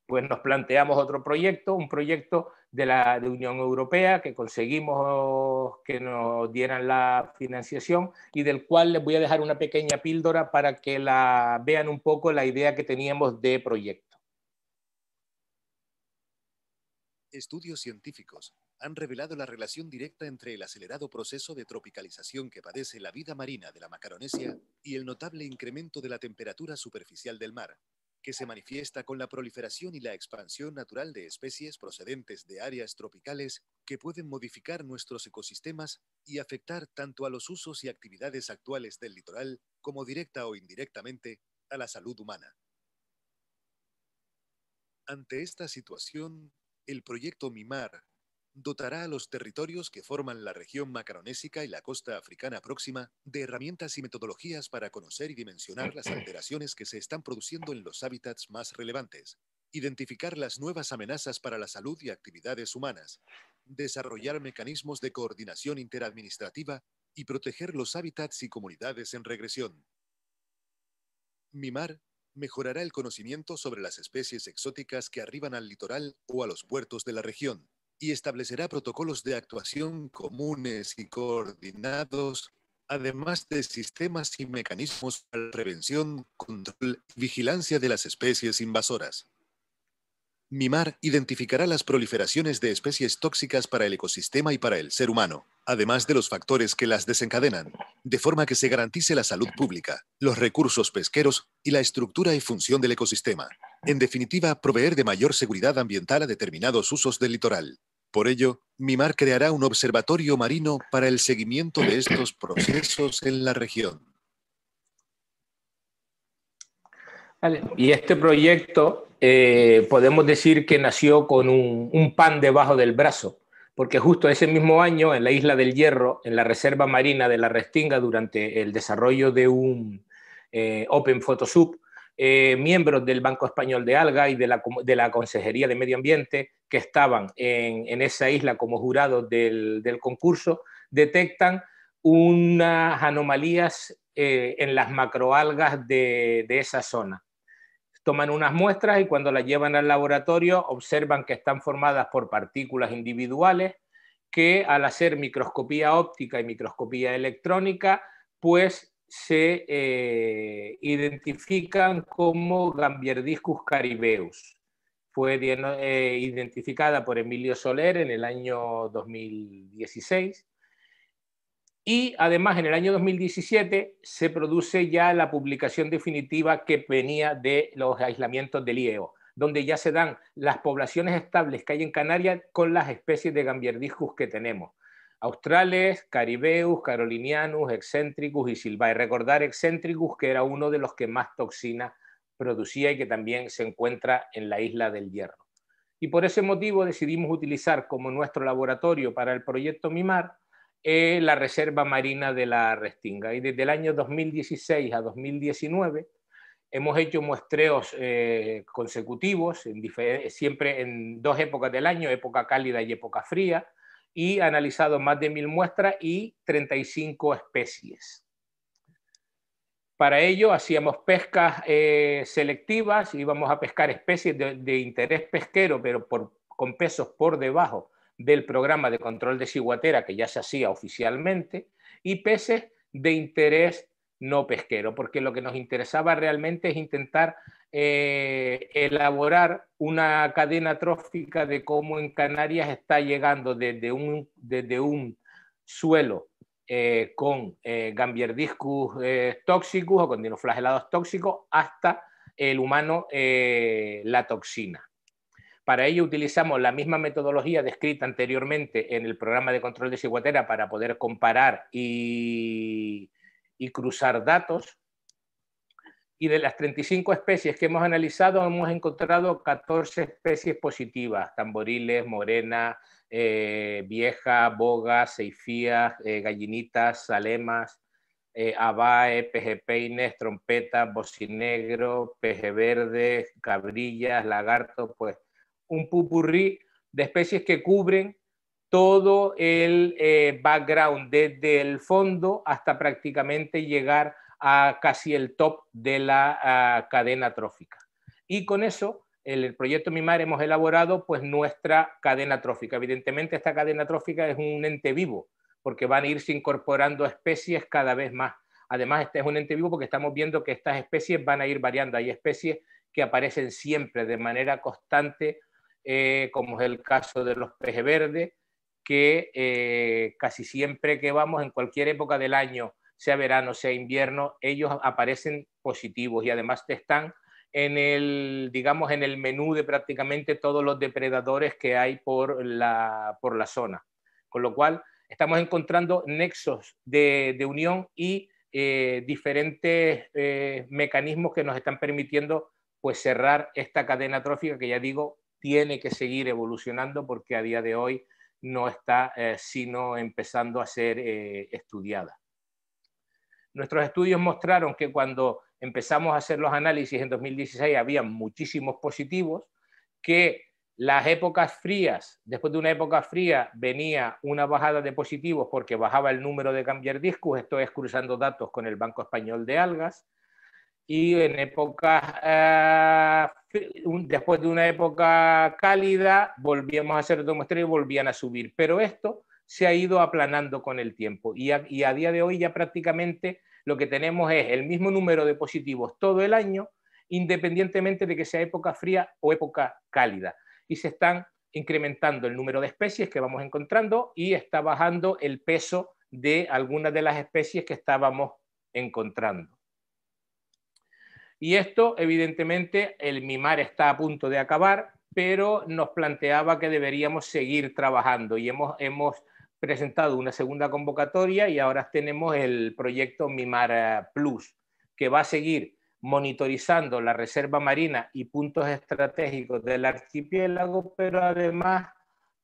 pues nos planteamos otro proyecto, un proyecto de la Unión Europea que conseguimos que nos dieran la financiación y del cual les voy a dejar una pequeña píldora para que la vean un poco la idea que teníamos de proyecto. Estudios científicos han revelado la relación directa entre el acelerado proceso de tropicalización que padece la vida marina de la Macaronesia y el notable incremento de la temperatura superficial del mar, que se manifiesta con la proliferación y la expansión natural de especies procedentes de áreas tropicales que pueden modificar nuestros ecosistemas y afectar tanto a los usos y actividades actuales del litoral como directa o indirectamente a la salud humana. Ante esta situación, el proyecto MIMAR dotará a los territorios que forman la región macaronésica y la costa africana próxima de herramientas y metodologías para conocer y dimensionar las alteraciones que se están produciendo en los hábitats más relevantes, identificar las nuevas amenazas para la salud y actividades humanas, desarrollar mecanismos de coordinación interadministrativa y proteger los hábitats y comunidades en regresión. MIMAR mejorará el conocimiento sobre las especies exóticas que arriban al litoral o a los puertos de la región y establecerá protocolos de actuación comunes y coordinados, además de sistemas y mecanismos para prevención, control y vigilancia de las especies invasoras. MIMAR identificará las proliferaciones de especies tóxicas para el ecosistema y para el ser humano, además de los factores que las desencadenan, de forma que se garantice la salud pública, los recursos pesqueros y la estructura y función del ecosistema. En definitiva, proveer de mayor seguridad ambiental a determinados usos del litoral. Por ello, MIMAR creará un observatorio marino para el seguimiento de estos procesos en la región. Y este proyecto eh, podemos decir que nació con un, pan debajo del brazo, porque justo ese mismo año en la isla del Hierro, en la Reserva Marina de la Restinga, durante el desarrollo de un eh, Open Photosub, eh, miembros del Banco Español de Alga y de la Consejería de Medio Ambiente que estaban en, esa isla como jurados del, concurso detectan unas anomalías eh, en las macroalgas de, esa zona. Toman unas muestras y cuando las llevan al laboratorio observan que están formadas por partículas individuales que al hacer microscopía óptica y microscopía electrónica, pues se eh, identifican como Gambierdiscus caribeus fue eh, identificada por Emilio Soler en el año 2016 y además en el año 2017 se produce ya la publicación definitiva que venía de los aislamientos del IEO, donde ya se dan las poblaciones estables que hay en Canarias con las especies de gambierdiscus que tenemos. Australes, caribeus, carolinianus, excentricus y silvae. Recordar excentricus que era uno de los que más toxina producía y que también se encuentra en la isla del Hierro. Y por ese motivo decidimos utilizar como nuestro laboratorio para el proyecto MIMAR eh, la Reserva Marina de la Restinga. Y desde el año 2016 a 2019 hemos hecho muestreos eh, consecutivos, siempre en dos épocas del año, época cálida y época fría, y analizado más de mil muestras y 35 especies. Para ello hacíamos pescas eh, selectivas, íbamos a pescar especies de, interés pesquero, pero con pesos por debajo del programa de control de ciguatera que ya se hacía oficialmente, y peces de interés no pesquero, porque lo que nos interesaba realmente es intentar eh, elaborar una cadena trófica de cómo en Canarias está llegando desde un suelo eh, con eh, gambierdiscus eh, tóxicos o con dinoflagelados tóxicos hasta el humano la toxina. Para ello utilizamos la misma metodología descrita anteriormente en el programa de control de ciguatera para poder comparar y, y cruzar datos y de las 35 especies que hemos analizado hemos encontrado 14 especies positivas, tamboriles, morenas, eh, vieja, Boga, Seifías, eh, Gallinitas, Salemas, eh, Abae, peines Trompeta, Bocinegro, Peje Verde, Cabrillas, Lagarto, pues un pupurrí de especies que cubren todo el eh, background, desde el fondo hasta prácticamente llegar a casi el top de la ah, cadena trófica. Y con eso en el proyecto MIMAR hemos elaborado pues nuestra cadena trófica. Evidentemente esta cadena trófica es un ente vivo porque van a irse incorporando especies cada vez más. Además, este es un ente vivo porque estamos viendo que estas especies van a ir variando. Hay especies que aparecen siempre de manera constante, eh, como es el caso de los peces verdes, que eh, casi siempre que vamos, en cualquier época del año, sea verano, sea invierno, ellos aparecen positivos y además te están en el, digamos, en el menú de prácticamente todos los depredadores que hay por la, por la zona. Con lo cual, estamos encontrando nexos de, unión y eh, diferentes eh, mecanismos que nos están permitiendo pues, cerrar esta cadena trófica que ya digo, tiene que seguir evolucionando porque a día de hoy no está eh, sino empezando a ser estudiada. Nuestros estudios mostraron que cuando empezamos a hacer los análisis en 2016, había muchísimos positivos, que las épocas frías, después de una época fría venía una bajada de positivos porque bajaba el número de cambiar discos, esto es cruzando datos con el Banco Español de Algas, y en épocas, eh, después de una época cálida, volvíamos a hacer demostrario y volvían a subir, pero esto se ha ido aplanando con el tiempo y a día de hoy ya prácticamente lo que tenemos es el mismo número de positivos todo el año, independientemente de que sea época fría o época cálida. Y se están incrementando el número de especies que vamos encontrando y está bajando el peso de algunas de las especies que estábamos encontrando. Y esto, evidentemente, el mimar está a punto de acabar, pero nos planteaba que deberíamos seguir trabajando y hemos, hemos presentado una segunda convocatoria y ahora tenemos el proyecto Mimar eh, Plus, que va a seguir monitorizando la reserva marina y puntos estratégicos del archipiélago, pero además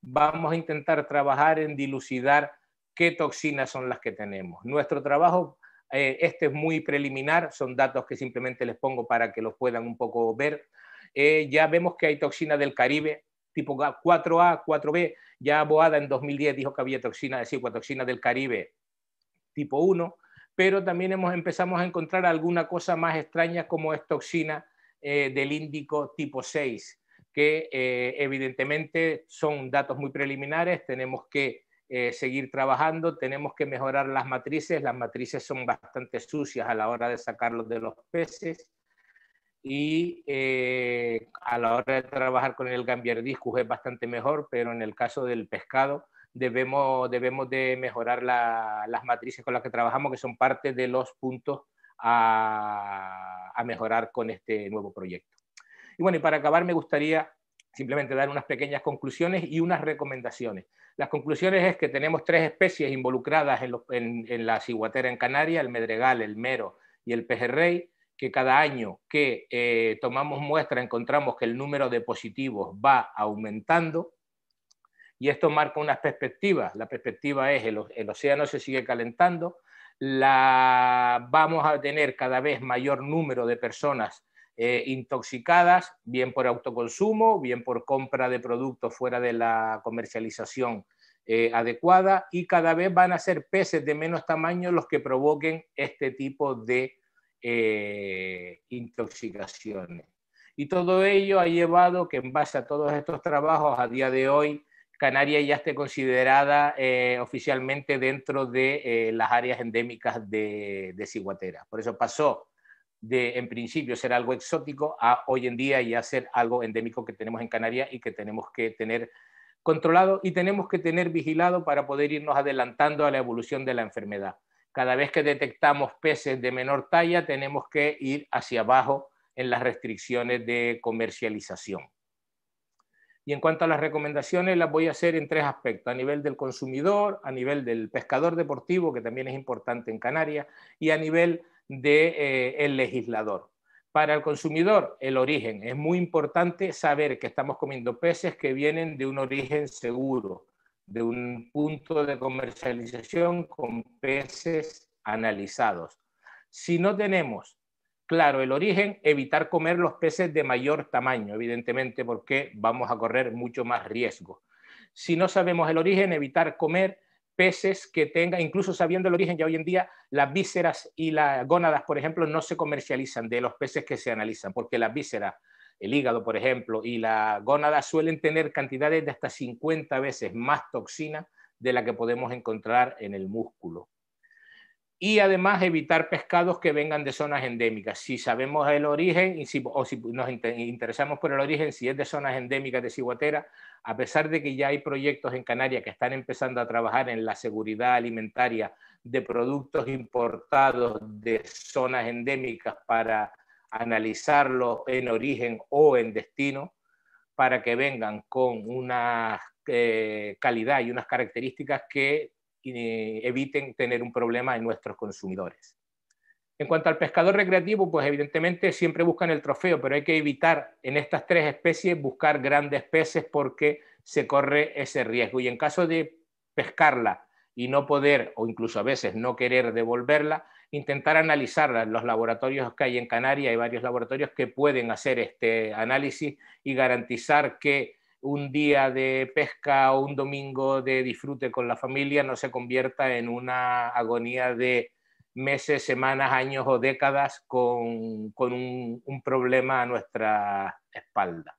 vamos a intentar trabajar en dilucidar qué toxinas son las que tenemos. Nuestro trabajo, eh, este es muy preliminar, son datos que simplemente les pongo para que los puedan un poco ver. Eh, ya vemos que hay toxina del Caribe, tipo 4A, 4B. Ya Boada en 2010 dijo que había toxina de psicotoxina pues, del Caribe tipo 1, pero también hemos, empezamos a encontrar alguna cosa más extraña como es toxina eh, del índico tipo 6, que eh, evidentemente son datos muy preliminares, tenemos que eh, seguir trabajando, tenemos que mejorar las matrices, las matrices son bastante sucias a la hora de sacarlos de los peces y eh, a la hora de trabajar con el Gambier es bastante mejor, pero en el caso del pescado debemos, debemos de mejorar las matrices con las que trabajamos, que son parte de los puntos a, mejorar con este nuevo proyecto. Y bueno, y para acabar me gustaría simplemente dar unas pequeñas conclusiones y unas recomendaciones. Las conclusiones es que tenemos tres especies involucradas en, en la ciguatera en Canarias, el medregal, el mero y el pejerrey, que cada año que eh, tomamos muestra encontramos que el número de positivos va aumentando y esto marca unas perspectivas. La perspectiva es el, el océano se sigue calentando, la, vamos a tener cada vez mayor número de personas eh, intoxicadas, bien por autoconsumo, bien por compra de productos fuera de la comercialización eh, adecuada y cada vez van a ser peces de menos tamaño los que provoquen este tipo de eh, intoxicaciones. Y todo ello ha llevado que en base a todos estos trabajos, a día de hoy, Canarias ya esté considerada eh, oficialmente dentro de eh, las áreas endémicas de, de ciguatera. Por eso pasó de, en principio, ser algo exótico a hoy en día ya ser algo endémico que tenemos en Canarias y que tenemos que tener controlado y tenemos que tener vigilado para poder irnos adelantando a la evolución de la enfermedad cada vez que detectamos peces de menor talla, tenemos que ir hacia abajo en las restricciones de comercialización. Y en cuanto a las recomendaciones, las voy a hacer en tres aspectos, a nivel del consumidor, a nivel del pescador deportivo, que también es importante en Canarias, y a nivel del eh, legislador. Para el consumidor, el origen. Es muy importante saber que estamos comiendo peces que vienen de un origen seguro, de un punto de comercialización con peces analizados. Si no tenemos claro el origen, evitar comer los peces de mayor tamaño, evidentemente, porque vamos a correr mucho más riesgo. Si no sabemos el origen, evitar comer peces que tengan, incluso sabiendo el origen, ya hoy en día las vísceras y las gónadas, por ejemplo, no se comercializan de los peces que se analizan, porque las vísceras el hígado, por ejemplo, y la gónada suelen tener cantidades de hasta 50 veces más toxina de la que podemos encontrar en el músculo. Y además evitar pescados que vengan de zonas endémicas. Si sabemos el origen y si, o si nos interesamos por el origen, si es de zonas endémicas de ciguatera, a pesar de que ya hay proyectos en Canarias que están empezando a trabajar en la seguridad alimentaria de productos importados de zonas endémicas para analizarlo en origen o en destino para que vengan con una eh, calidad y unas características que eh, eviten tener un problema en nuestros consumidores. En cuanto al pescador recreativo, pues evidentemente siempre buscan el trofeo, pero hay que evitar en estas tres especies buscar grandes peces porque se corre ese riesgo. Y en caso de pescarla y no poder, o incluso a veces no querer devolverla, intentar analizar los laboratorios que hay en Canarias, hay varios laboratorios que pueden hacer este análisis y garantizar que un día de pesca o un domingo de disfrute con la familia no se convierta en una agonía de meses, semanas, años o décadas con, un, un, problema a nuestra espalda.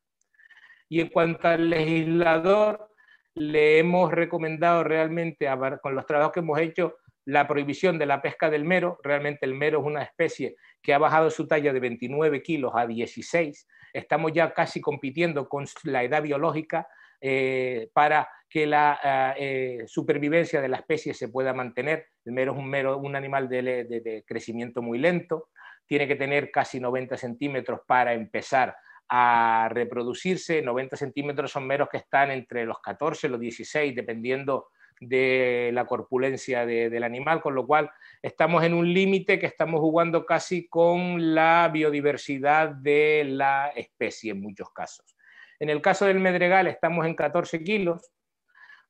Y en cuanto al legislador, le hemos recomendado realmente, con los trabajos que hemos hecho, la prohibición de la pesca del mero. Realmente el mero es una especie que ha bajado su talla de 29 kilos a 16. Estamos ya casi compitiendo con la edad biológica eh, para que la ah, eh, supervivencia de la especie se pueda mantener. El mero es un, mero, un animal de, de crecimiento muy lento, tiene que tener casi 90 centímetros para empezar a reproducirse. 90 centímetros son meros que están entre los 14 y los 16, dependiendo de la corpulencia del animal, con lo cual estamos en un límite que estamos jugando casi con la biodiversidad de la especie en muchos casos. En el caso del medregal estamos en 14 kilos,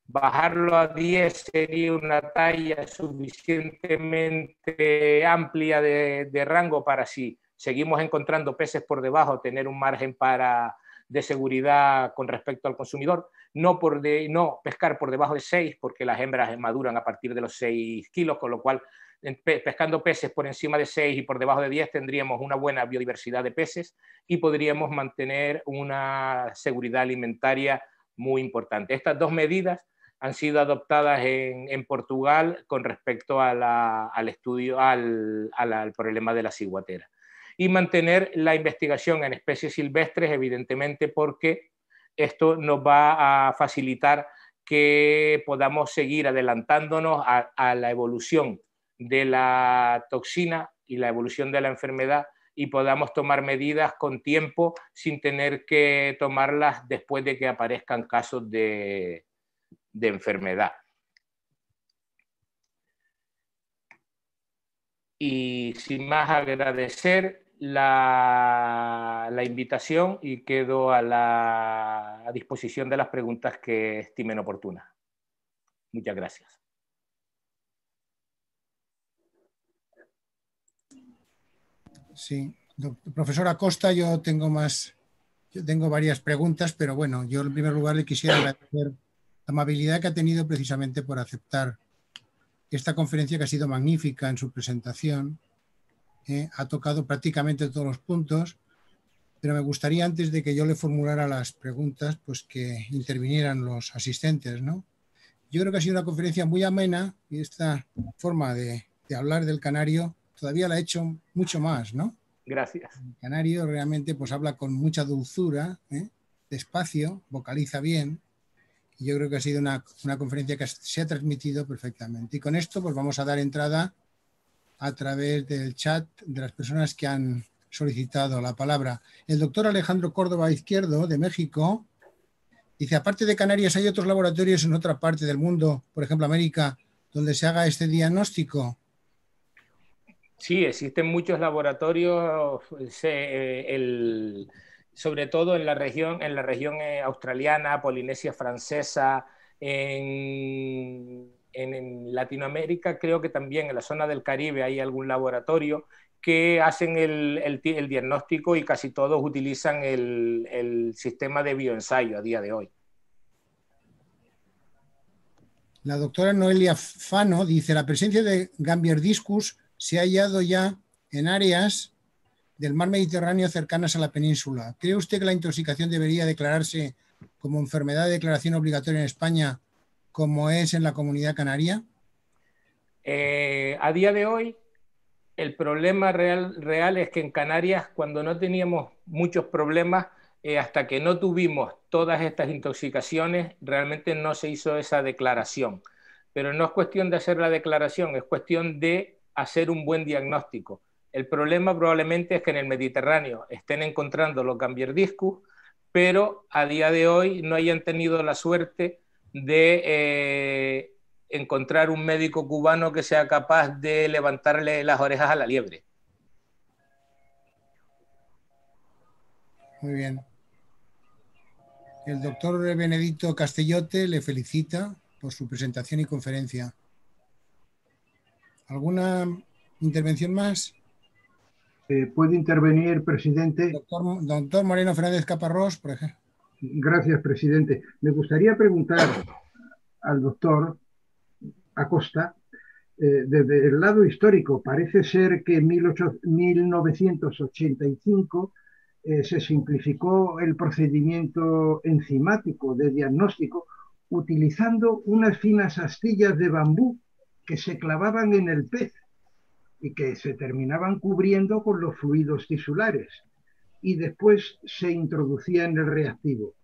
bajarlo a 10 sería una talla suficientemente amplia de, rango para si seguimos encontrando peces por debajo, tener un margen para, de seguridad con respecto al consumidor no, por no pescar por debajo de 6, porque las hembras eh, maduran a partir de los 6 kilos, con lo cual pescando peces por encima de 6 y por debajo de 10 tendríamos una buena biodiversidad de peces y podríamos mantener una seguridad alimentaria muy importante. Estas dos medidas han sido adoptadas en, en Portugal con respecto al estudio, al, al problema de la ciguatera. Y mantener la investigación en especies silvestres, evidentemente, porque esto nos va a facilitar que podamos seguir adelantándonos a, la evolución de la toxina y la evolución de la enfermedad y podamos tomar medidas con tiempo sin tener que tomarlas después de que aparezcan casos de, de enfermedad. Y sin más agradecer la, invitación y quedo a, la, disposición de las preguntas que estimen oportunas. Muchas gracias. Sí, profesor Acosta, yo tengo más, yo tengo varias preguntas, pero bueno, yo en primer lugar le quisiera agradecer la amabilidad que ha tenido precisamente por aceptar esta conferencia que ha sido magnífica en su presentación ¿eh? ha tocado prácticamente todos los puntos, pero me gustaría antes de que yo le formulara las preguntas, pues que intervinieran los asistentes, ¿no? Yo creo que ha sido una conferencia muy amena y esta forma de, hablar del canario todavía la ha hecho mucho más, ¿no? Gracias. El canario realmente pues habla con mucha dulzura, ¿eh? despacio, vocaliza bien y yo creo que ha sido una, una conferencia que se ha transmitido perfectamente. Y con esto pues vamos a dar entrada a través del chat de las personas que han solicitado la palabra. El doctor Alejandro Córdoba Izquierdo, de México, dice, aparte de Canarias, ¿hay otros laboratorios en otra parte del mundo, por ejemplo América, donde se haga este diagnóstico? Sí, existen muchos laboratorios, eh, sobre todo en la región, en la región eh, australiana, Polinesia francesa, en en, Latinoamérica creo que también en la zona del Caribe hay algún laboratorio que hacen el, diagnóstico y casi todos utilizan el, sistema de bioensayo a día de hoy. La doctora Noelia Fano dice, la presencia de Gambier Discus se ha hallado ya en áreas del mar Mediterráneo cercanas a la península. ¿Cree usted que la intoxicación debería declararse como enfermedad de declaración obligatoria en España como es en la comunidad canaria? Eh, a día de hoy, el problema real, es que en Canarias, cuando no teníamos muchos problemas, eh, hasta que no tuvimos todas estas intoxicaciones, realmente no se hizo esa declaración. Pero no es cuestión de hacer la declaración, es cuestión de hacer un buen diagnóstico. El problema probablemente es que en el Mediterráneo estén encontrando los cambierdiscus, pero a día de hoy no hayan tenido la suerte de eh, encontrar un médico cubano que sea capaz de levantarle las orejas a la liebre. Muy bien. El doctor Benedito Castellote le felicita por su presentación y conferencia. ¿Alguna intervención más? Eh, ¿Puede intervenir, presidente? Doctor, doctor Moreno Fernández Caparrós, por ejemplo. Gracias, presidente. Me gustaría preguntar al doctor Acosta, eh, desde el lado histórico, parece ser que en 1985 eh, se simplificó el procedimiento enzimático de diagnóstico utilizando unas finas astillas de bambú que se clavaban en el pez y que se terminaban cubriendo con los fluidos tisulares y después se introducía en el reactivo.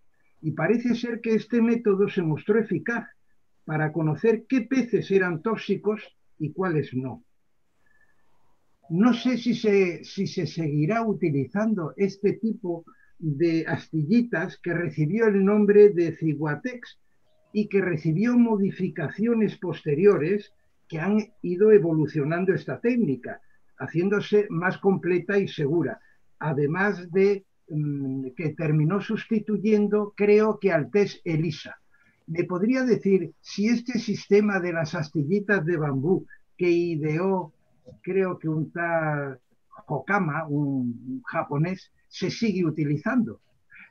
Y parece ser que este método se mostró eficaz para conocer qué peces eran tóxicos y cuáles no. No sé si se, si se seguirá utilizando este tipo de astillitas que recibió el nombre de ciguatex y que recibió modificaciones posteriores que han ido evolucionando esta técnica, haciéndose más completa y segura además de mm, que terminó sustituyendo, creo que al test ELISA. ¿Me podría decir si este sistema de las astillitas de bambú que ideó, creo que un tal Hokama, un japonés, se sigue utilizando?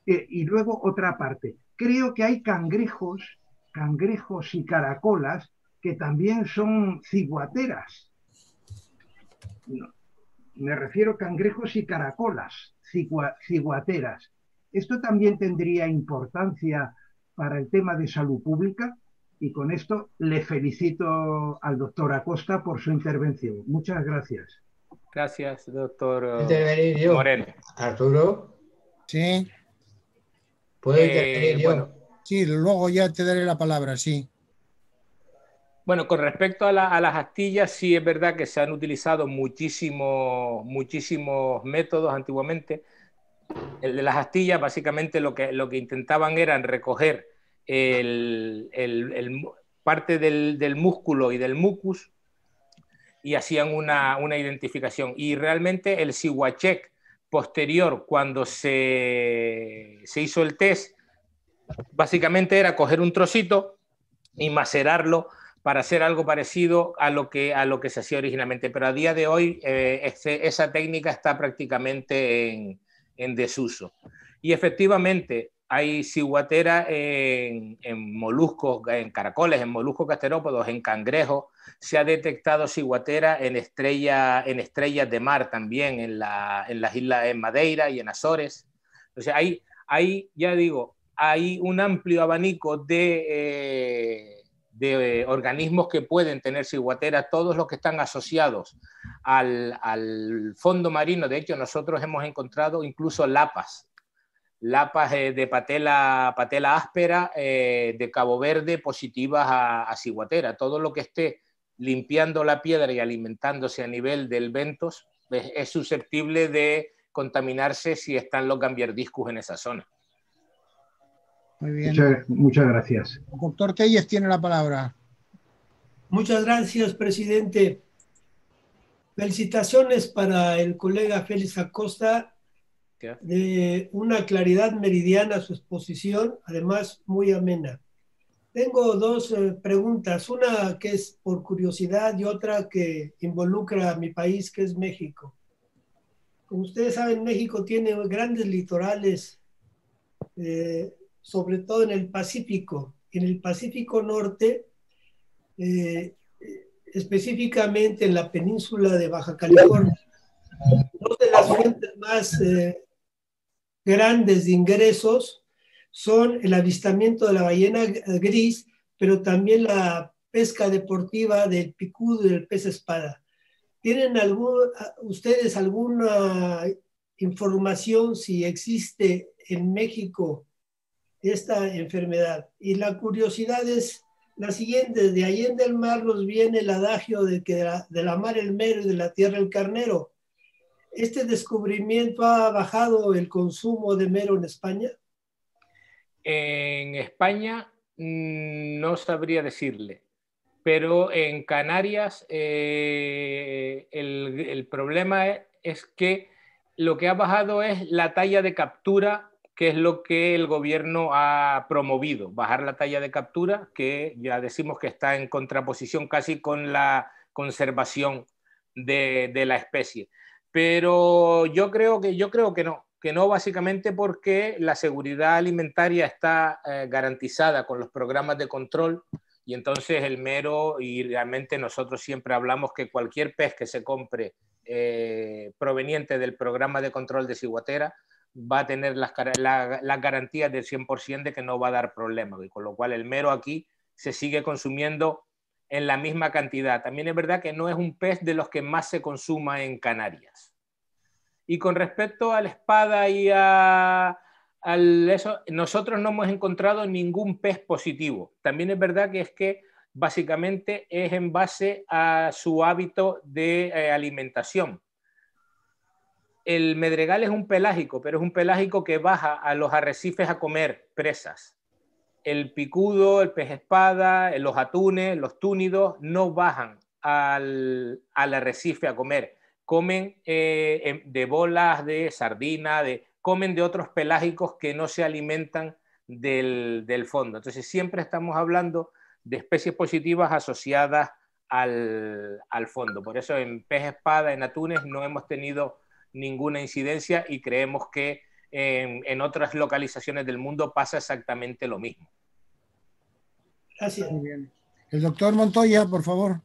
Eh, y luego otra parte, creo que hay cangrejos, cangrejos y caracolas que también son ciguateras. No, me refiero a cangrejos y caracolas, ciguateras. ¿Esto también tendría importancia para el tema de salud pública? Y con esto le felicito al doctor Acosta por su intervención. Muchas gracias. Gracias, doctor Moreno. Arturo. Sí. ¿Puedo eh, yo? Bueno. Sí, luego ya te daré la palabra, sí. Bueno, con respecto a, las astillas, sí es verdad que se han utilizado muchísimos, muchísimos métodos antiguamente. El de las astillas, básicamente lo que, lo que intentaban era recoger el, parte del, músculo y del mucus y hacían una, una identificación. Y realmente el sihuachek posterior, cuando se, se hizo el test, básicamente era coger un trocito y macerarlo para hacer algo parecido a lo que, a lo que se hacía originalmente. Pero a día de hoy eh, este, esa técnica está prácticamente en, desuso. Y efectivamente hay ciguatera en, moluscos, en caracoles, en moluscos gasterópodos, en cangrejos. Se ha detectado ciguatera en, estrella, en estrellas de mar también, en, las islas en Madeira y en Azores. Entonces hay, hay ya digo, hay un amplio abanico de... Eh, de eh, organismos que pueden tener ciguatera, todos los que están asociados al, al fondo marino. De hecho, nosotros hemos encontrado incluso lapas, lapas eh, de patela, patela áspera eh, de Cabo Verde positivas a, ciguatera. Todo lo que esté limpiando la piedra y alimentándose a nivel del Ventos es, es susceptible de contaminarse si están los gambiardiscus en esa zona bien. Muchas, gracias. El doctor Telles tiene la palabra. Muchas gracias, presidente. Felicitaciones para el colega Félix Acosta de una claridad meridiana su exposición, además muy amena. Tengo dos eh, preguntas, una que es por curiosidad y otra que involucra a mi país, que es México. Como ustedes saben, México tiene grandes litorales eh, sobre todo en el Pacífico. En el Pacífico Norte, eh, específicamente en la península de Baja California, dos de las fuentes más eh, grandes de ingresos son el avistamiento de la ballena eh, gris, pero también la pesca deportiva del picudo y del pez espada. ¿Tienen ustedes alguna información si existe en México esta enfermedad. Y la curiosidad es la siguiente, de ahí en del mar nos viene el adagio de que de la, mar el mero y de la tierra el carnero. ¿Este descubrimiento ha bajado el consumo de mero en España? En España mm, no sabría decirle, pero en Canarias eh, el, problema es que lo que ha bajado es la talla de captura que es lo que el gobierno ha promovido, bajar la talla de captura, que ya decimos que está en contraposición casi con la conservación de, la especie. Pero yo creo que, yo creo que no, que no básicamente porque la seguridad alimentaria está eh, garantizada con los programas de control y entonces el mero, y realmente nosotros siempre hablamos que cualquier pez que se compre eh, proveniente del programa de control de ciguatera, va a tener las, la, garantías del 100% de que no va a dar problemas, y con lo cual el mero aquí se sigue consumiendo en la misma cantidad. También es verdad que no es un pez de los que más se consuma en Canarias. Y con respecto a la espada y a, eso, nosotros no hemos encontrado ningún pez positivo. También es verdad que es que básicamente es en base a su hábito de eh, alimentación el medregal es un pelágico, pero es un pelágico que baja a los arrecifes a comer presas. El picudo, el pez espada, los atunes, los túnidos no bajan al, arrecife a comer. Comen eh, em, de bolas, de sardina, de, comen de otros pelágicos que no se alimentan del, fondo. Entonces siempre estamos hablando de especies positivas asociadas al, al fondo. Por eso en pez espada, en atunes, no hemos tenido ninguna incidencia y creemos que en, otras localizaciones del mundo pasa exactamente lo mismo. Gracias. El doctor Montoya, por favor.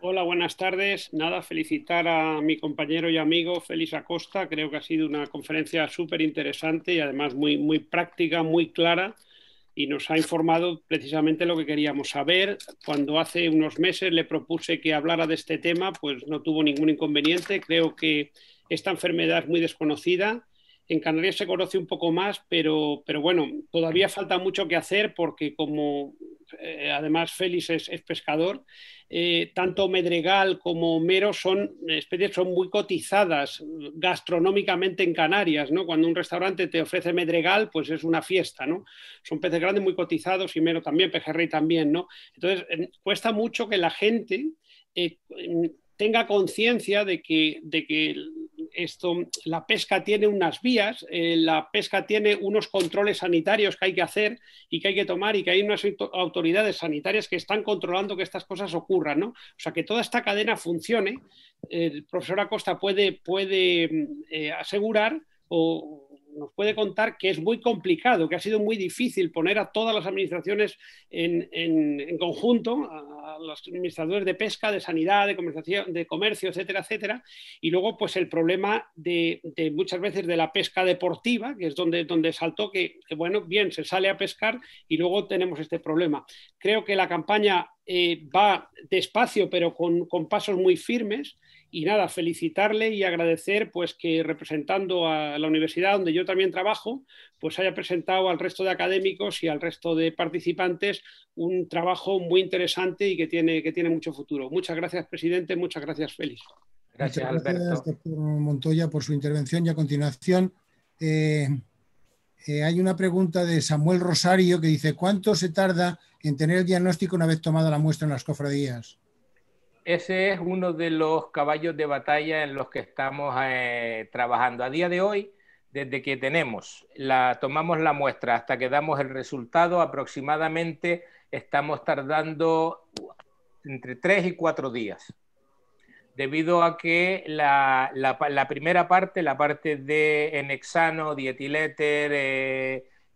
Hola, buenas tardes. Nada, felicitar a mi compañero y amigo Félix Acosta. Creo que ha sido una conferencia súper interesante y además muy, muy práctica, muy clara y nos ha informado precisamente lo que queríamos saber. Cuando hace unos meses le propuse que hablara de este tema, pues no tuvo ningún inconveniente. Creo que esta enfermedad es muy desconocida en Canarias se conoce un poco más, pero, pero bueno, todavía falta mucho que hacer porque como eh, además Félix es, pescador, eh, tanto Medregal como mero son especies son muy cotizadas gastronómicamente en Canarias, Cuando un restaurante te ofrece Medregal, pues es una fiesta, ¿no? Son peces grandes muy cotizados y Mero también, pejerrey también, ¿no? Entonces, eh, cuesta mucho que la gente tenga conciencia de que, de que esto, la pesca tiene unas vías, eh, la pesca tiene unos controles sanitarios que hay que hacer y que hay que tomar y que hay unas autoridades sanitarias que están controlando que estas cosas ocurran, O sea, que toda esta cadena funcione. El profesor Acosta puede, puede mm, eh, asegurar o nos puede contar que es muy complicado, que ha sido muy difícil poner a todas las administraciones en, conjunto, a, los administradores de pesca, de sanidad, de, comercio, de comercio etcétera, etcétera. Y luego, pues el problema de, muchas veces de la pesca deportiva, que es donde, saltó que, bueno, bien, se sale a pescar y luego tenemos este problema. Creo que la campaña eh, va despacio, pero con pasos muy firmes y nada, felicitarle y agradecer pues que representando a la universidad donde yo también trabajo, pues haya presentado al resto de académicos y al resto de participantes un trabajo muy interesante y que tiene, que tiene mucho futuro. Muchas gracias, presidente. Muchas gracias, Félix. Gracias, gracias Alberto. Doctor Montoya, por su intervención y a continuación. Eh, eh, hay una pregunta de Samuel Rosario que dice, ¿cuánto se tarda en tener el diagnóstico una vez tomada la muestra en las cofradías? ese es uno de los caballos de batalla en los que estamos eh, trabajando. A día de hoy, desde que tenemos, la, tomamos la muestra hasta que damos el resultado, aproximadamente estamos tardando entre tres y cuatro días, debido a que la, primera parte, la parte de enexano, dietiléter,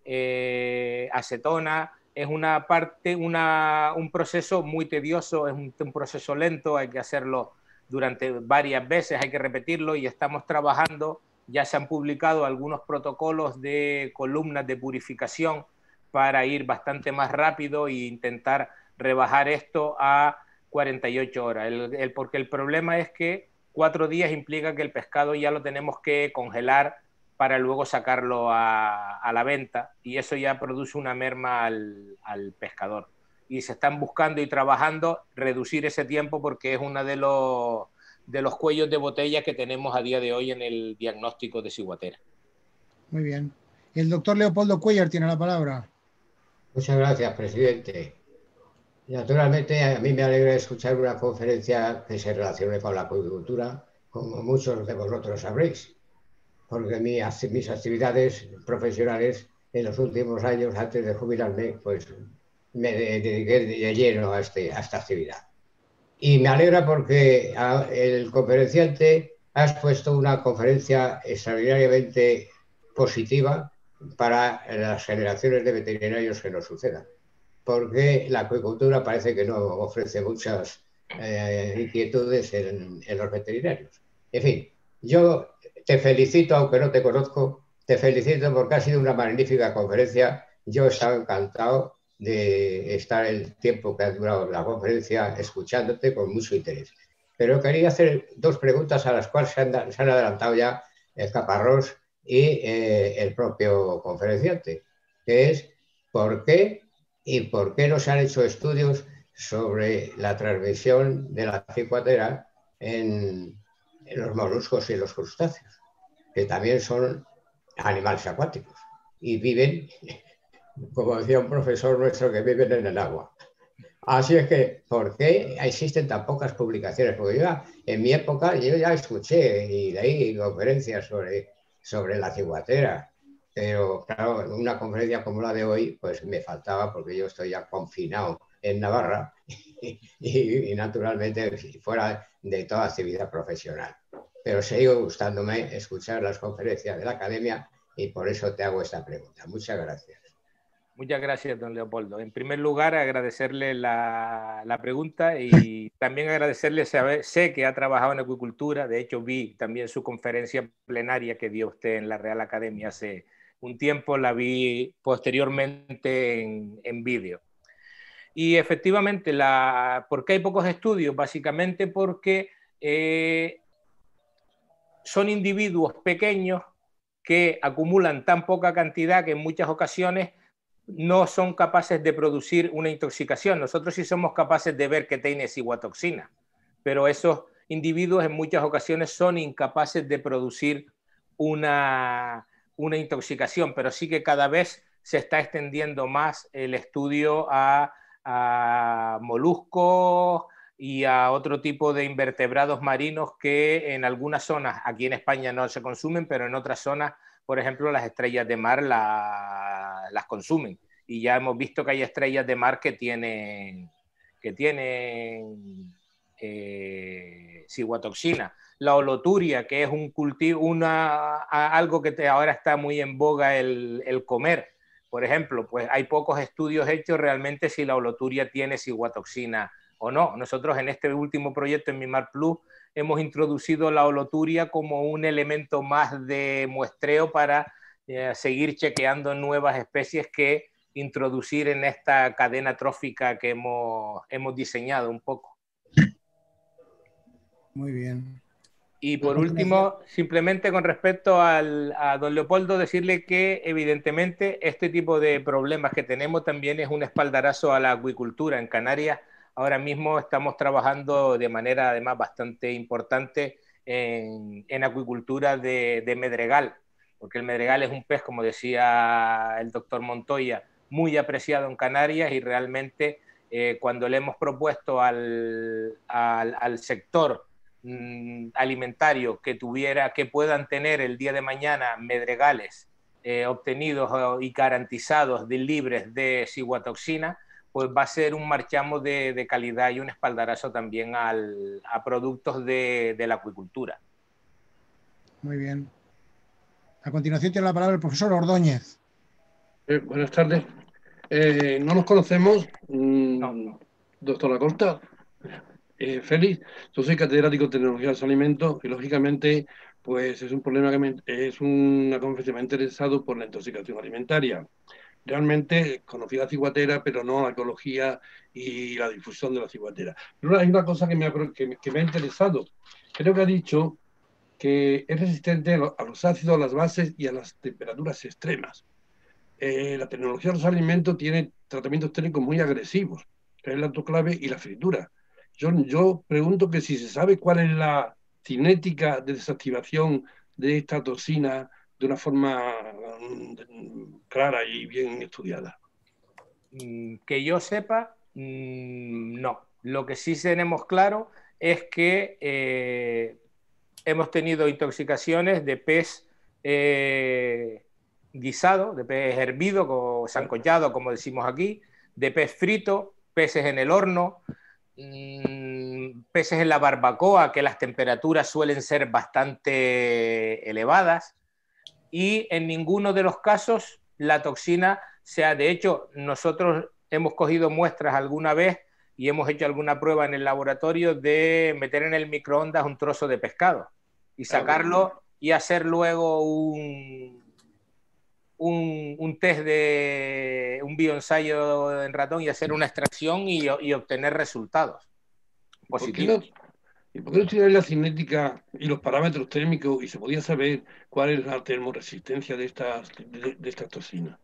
eh, acetona, es una parte, una, un proceso muy tedioso, es un, proceso lento, hay que hacerlo durante varias veces, hay que repetirlo y estamos trabajando, ya se han publicado algunos protocolos de columnas de purificación para ir bastante más rápido e intentar rebajar esto a 48 horas, porque el problema es que cuatro días implica que el pescado ya lo tenemos que congelar para luego sacarlo a, la venta y eso ya produce una merma al, pescador. Y se están buscando y trabajando reducir ese tiempo porque es uno de los, de los cuellos de botella que tenemos a día de hoy en el diagnóstico de ciguatera. Muy bien. El doctor Leopoldo Cuellar tiene la palabra. Muchas gracias, presidente. Naturalmente, a mí me alegra escuchar una conferencia que se relacione con la acuicultura, como muchos de vosotros sabréis porque mi, mis actividades profesionales en los últimos años, antes de jubilarme, pues me dediqué de lleno a, este, esta actividad. Y me alegra porque el conferenciante ha expuesto una conferencia extraordinariamente positiva para las generaciones de veterinarios que nos sucedan, porque la acuicultura parece que no ofrece muchas eh, inquietudes en los veterinarios. En fin, yo te felicito, aunque no te conozco, te felicito porque ha sido una magnífica conferencia. Yo he estado encantado de estar el tiempo que ha durado la conferencia escuchándote con mucho interés. Pero quería hacer dos preguntas a las cuales se han, adelantado ya el Caparrós y eh, el propio conferenciante, que es por qué y por qué no se han hecho estudios sobre la transmisión de la cicuatera en, los moluscos y los crustáceos, que también son animales acuáticos y viven, como decía un profesor nuestro, que viven en el agua. Así es que, ¿por qué existen tan pocas publicaciones? Porque yo en mi época yo ya escuché y leí conferencias sobre, sobre la ciguatera, pero claro, una conferencia como la de hoy, pues me faltaba porque yo estoy ya confinado en Navarra y naturalmente fuera de toda actividad profesional pero sigue gustándome escuchar las conferencias de la academia y por eso te hago esta pregunta. Muchas gracias. Muchas gracias, don Leopoldo. En primer lugar, agradecerle la, pregunta y también agradecerle, sé que ha trabajado en acuicultura, de hecho vi también su conferencia plenaria que dio usted en la Real Academia hace un tiempo, la vi posteriormente en, en vídeo. Y efectivamente, la, ¿por qué hay pocos estudios? Básicamente porque eh, son individuos pequeños que acumulan tan poca cantidad que en muchas ocasiones no son capaces de producir una intoxicación. Nosotros sí somos capaces de ver que tiene ciguatoxina, pero esos individuos en muchas ocasiones son incapaces de producir una, intoxicación, pero sí que cada vez se está extendiendo más el estudio a moluscos, y a otro tipo de invertebrados marinos que en algunas zonas, aquí en España no se consumen, pero en otras zonas, por ejemplo, las estrellas de mar las consumen. Y ya hemos visto que hay estrellas de mar que tienen, que tienen eh, ciguatoxina. La holoturia, que es un cultivo, algo que ahora está muy en boga el, el comer. Por ejemplo, pues hay pocos estudios hechos realmente si la holoturia tiene ciguatoxina o no. Nosotros en este último proyecto, en Mimar Plus, hemos introducido la holoturia como un elemento más de muestreo para eh, seguir chequeando nuevas especies que introducir en esta cadena trófica que hemos, diseñado un poco. Muy bien. Y por último, simplemente con respecto al, a don Leopoldo, decirle que evidentemente este tipo de problemas que tenemos también es un espaldarazo a la acuicultura en Canarias Ahora mismo estamos trabajando de manera además bastante importante en, acuicultura de, medregal, porque el medregal es un pez, como decía el doctor Montoya, muy apreciado en Canarias y realmente eh, cuando le hemos propuesto al, sector mm, alimentario que tuviera, que puedan tener el día de mañana medregales eh, obtenidos y garantizados de libres de ciguatoxina, pues va a ser un marchamo de, calidad y un espaldarazo también a productos de, la acuicultura. Muy bien. A continuación tiene la palabra el profesor Ordóñez. Eh, buenas tardes. Eh, no nos conocemos, no, mm, no. doctor Acosta. Eh, Félix, yo soy catedrático de tecnología de los alimentos y lógicamente pues es un problema que es una conferencia que me ha interesado por la intoxicación alimentaria realmente conocí la ciguatera, pero no la ecología y la difusión de la ciguatera. Pero hay una cosa que me ha, que, me ha interesado. Creo que ha dicho que es resistente a los ácidos, a las bases y a las temperaturas extremas. Eh, la tecnología de los alimentos tiene tratamientos técnicos muy agresivos, que es la autoclave y la fritura. Yo, yo pregunto que si se sabe cuál es la cinética de desactivación de esta toxina de una forma mm, clara y bien estudiada. Mm, que yo sepa, mm, no. Lo que sí tenemos claro es que eh, hemos tenido intoxicaciones de pez eh, guisado, de pez hervido o zancollado, como decimos aquí, de pez frito, peces en el horno, peces en la barbacoa, que las temperaturas suelen ser bastante elevadas y en ninguno de los casos la toxina sea, de hecho, nosotros hemos cogido muestras alguna vez y hemos hecho alguna prueba en el laboratorio de meter en el microondas un trozo de pescado y sacarlo y hacer luego un, un, test de un bioensayo en ratón y hacer una extracción y, obtener resultados positivos. ¿Y por qué no estudiar la cinética y los parámetros térmicos y se podía saber cuál es la termoresistencia de estas, de, estas toxinas?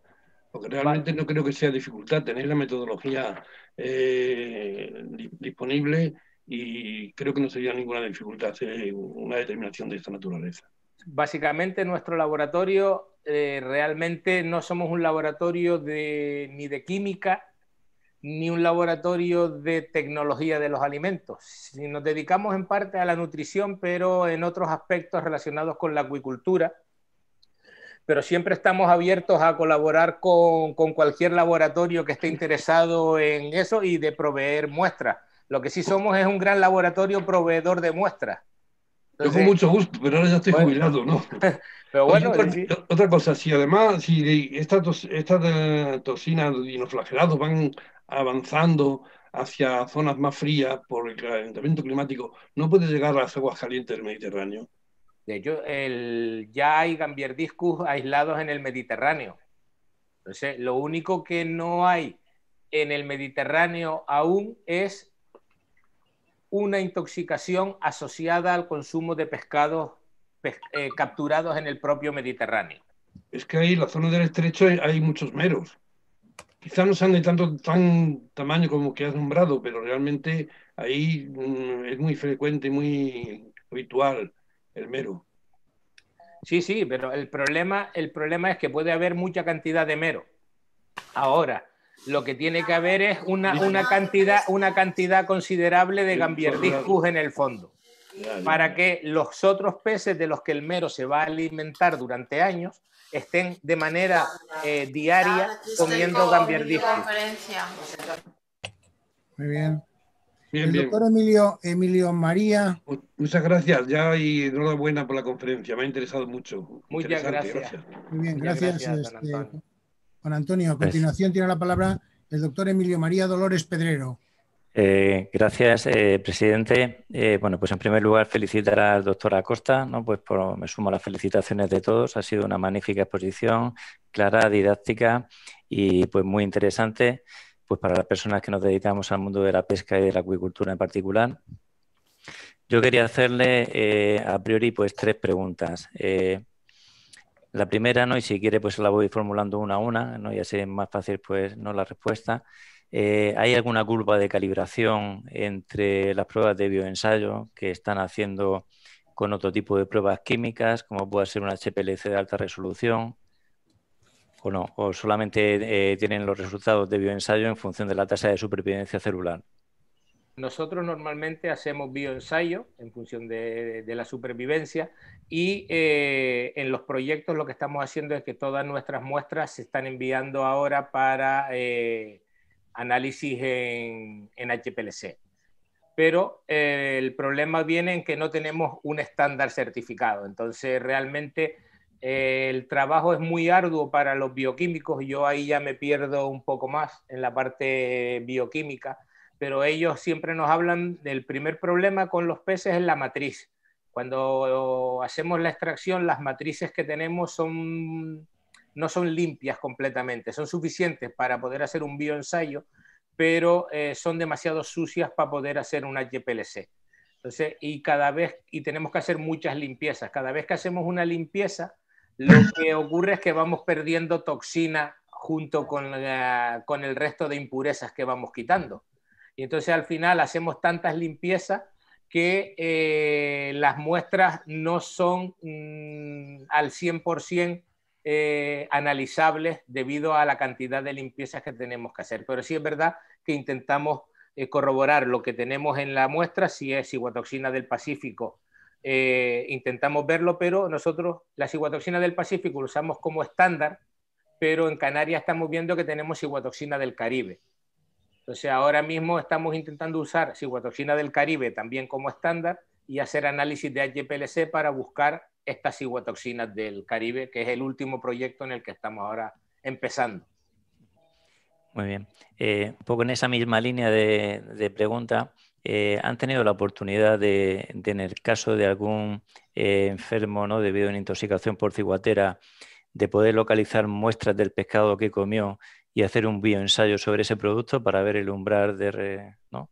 Porque realmente no creo que sea dificultad tener la metodología eh, disponible y creo que no sería ninguna dificultad hacer una determinación de esta naturaleza. Básicamente nuestro laboratorio eh, realmente no somos un laboratorio de, ni de química ni un laboratorio de tecnología de los alimentos. nos dedicamos en parte a la nutrición, pero en otros aspectos relacionados con la acuicultura, pero siempre estamos abiertos a colaborar con, cualquier laboratorio que esté interesado en eso y de proveer muestras. Lo que sí somos es un gran laboratorio proveedor de muestras. con mucho gusto, pero ahora ya estoy jubilado, ¿no? Pero bueno, otra, cosa, si además si estas, toxinas estas van avanzando hacia zonas más frías por el calentamiento climático, no puede llegar a las aguas calientes del Mediterráneo. De hecho, ya hay gambierdiscus aislados en el Mediterráneo. Entonces, lo único que no hay en el Mediterráneo aún es una intoxicación asociada al consumo de pescados eh, capturados en el propio Mediterráneo. Es que ahí, en la zona del estrecho, hay muchos meros. Quizá no sean de tanto tan tamaño como que has nombrado, pero realmente ahí mm, es muy frecuente, muy habitual el mero. Sí, sí, pero el problema, el problema es que puede haber mucha cantidad de mero. Ahora, lo que tiene que haber es una, cantidad, una cantidad considerable de gambierdiscus en el fondo. Para que los otros peces de los que el mero se va a alimentar durante años estén de manera eh, diaria ah, comiendo gambierdisco. Muy bien. El Doctor Emilio, Emilio María. Muchas gracias, ya y enhorabuena por la conferencia, me ha interesado mucho. Muchas gracias. Muy bien, gracias, Juan este, Antonio. A continuación tiene la palabra el doctor Emilio María Dolores Pedrero. Eh, gracias, eh, presidente. Eh, bueno, pues en primer lugar felicitar al doctor Acosta, Pues me sumo a las felicitaciones de todos. Ha sido una magnífica exposición, clara, didáctica y pues muy interesante, pues para las personas que nos dedicamos al mundo de la pesca y de la acuicultura en particular. Yo quería hacerle a priori pues tres preguntas. la primera, ¿no? Y si quiere, pues la voy formulando una a una, ¿no? Y así es más fácil pues, ¿no? La respuesta. Eh, ¿Hay alguna curva de calibración entre las pruebas de bioensayo que están haciendo con otro tipo de pruebas químicas, como puede ser una HPLC de alta resolución? ¿O no? ¿O solamente eh, tienen los resultados de bioensayo en función de la tasa de supervivencia celular? Nosotros normalmente hacemos bioensayo en función de, la supervivencia y eh, en los proyectos lo que estamos haciendo es que todas nuestras muestras se están enviando ahora para análisis en, en HPLC. Pero eh, el problema viene en que no tenemos un estándar certificado. Entonces, realmente eh, el trabajo es muy arduo para los bioquímicos. Yo ahí ya me pierdo un poco más en la parte bioquímica, pero ellos siempre nos hablan del primer problema con los peces en la matriz. Cuando hacemos la extracción, las matrices que tenemos son no son limpias completamente, son suficientes para poder hacer un bioensayo, pero eh, son demasiado sucias para poder hacer un HPLC. Entonces, y cada vez, y tenemos que hacer muchas limpiezas. Cada vez que hacemos una limpieza, lo que ocurre es que vamos perdiendo toxina junto con, el resto de impurezas que vamos quitando. Y entonces al final hacemos tantas limpiezas que eh, las muestras no son mm, al 100% eh, analizables debido a la cantidad de limpiezas que tenemos que hacer. Pero sí es verdad que intentamos eh, corroborar lo que tenemos en la muestra, si es ciguatoxina del Pacífico, eh, intentamos verlo, pero nosotros la ciguatoxina del Pacífico lo usamos como estándar, pero en Canarias estamos viendo que tenemos ciguatoxina del Caribe. Entonces ahora mismo estamos intentando usar ciguatoxina del Caribe también como estándar y hacer análisis de HPLC para buscar estas ciguatoxinas del Caribe, que es el último proyecto en el que estamos ahora empezando. Muy bien. Eh, un poco en esa misma línea de, pregunta, eh, ¿han tenido la oportunidad de, en el caso de algún eh, enfermo ¿no? debido a una intoxicación por ciguatera, de poder localizar muestras del pescado que comió y hacer un bioensayo sobre ese producto para ver el umbral de... ¿no?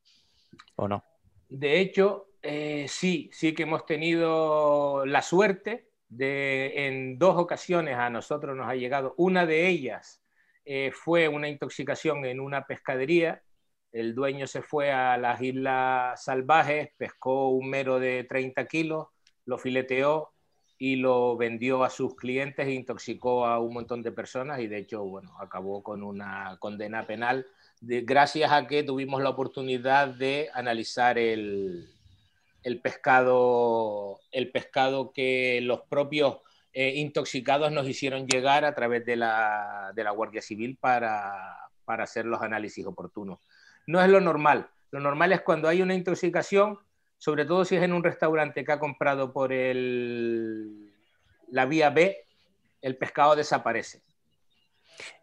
¿O no? De hecho, eh, sí, sí que hemos tenido la suerte de en dos ocasiones a nosotros nos ha llegado. Una de ellas eh, fue una intoxicación en una pescadería. El dueño se fue a las Islas Salvajes, pescó un mero de 30 kilos, lo fileteó y lo vendió a sus clientes e intoxicó a un montón de personas y de hecho, bueno, acabó con una condena penal gracias a que tuvimos la oportunidad de analizar el, el pescado, el pescado que los propios eh, intoxicados nos hicieron llegar a través de la, Guardia Civil para, hacer los análisis oportunos. No es lo normal. Lo normal es cuando hay una intoxicación, sobre todo si es en un restaurante que ha comprado por el, la vía B, el pescado desaparece.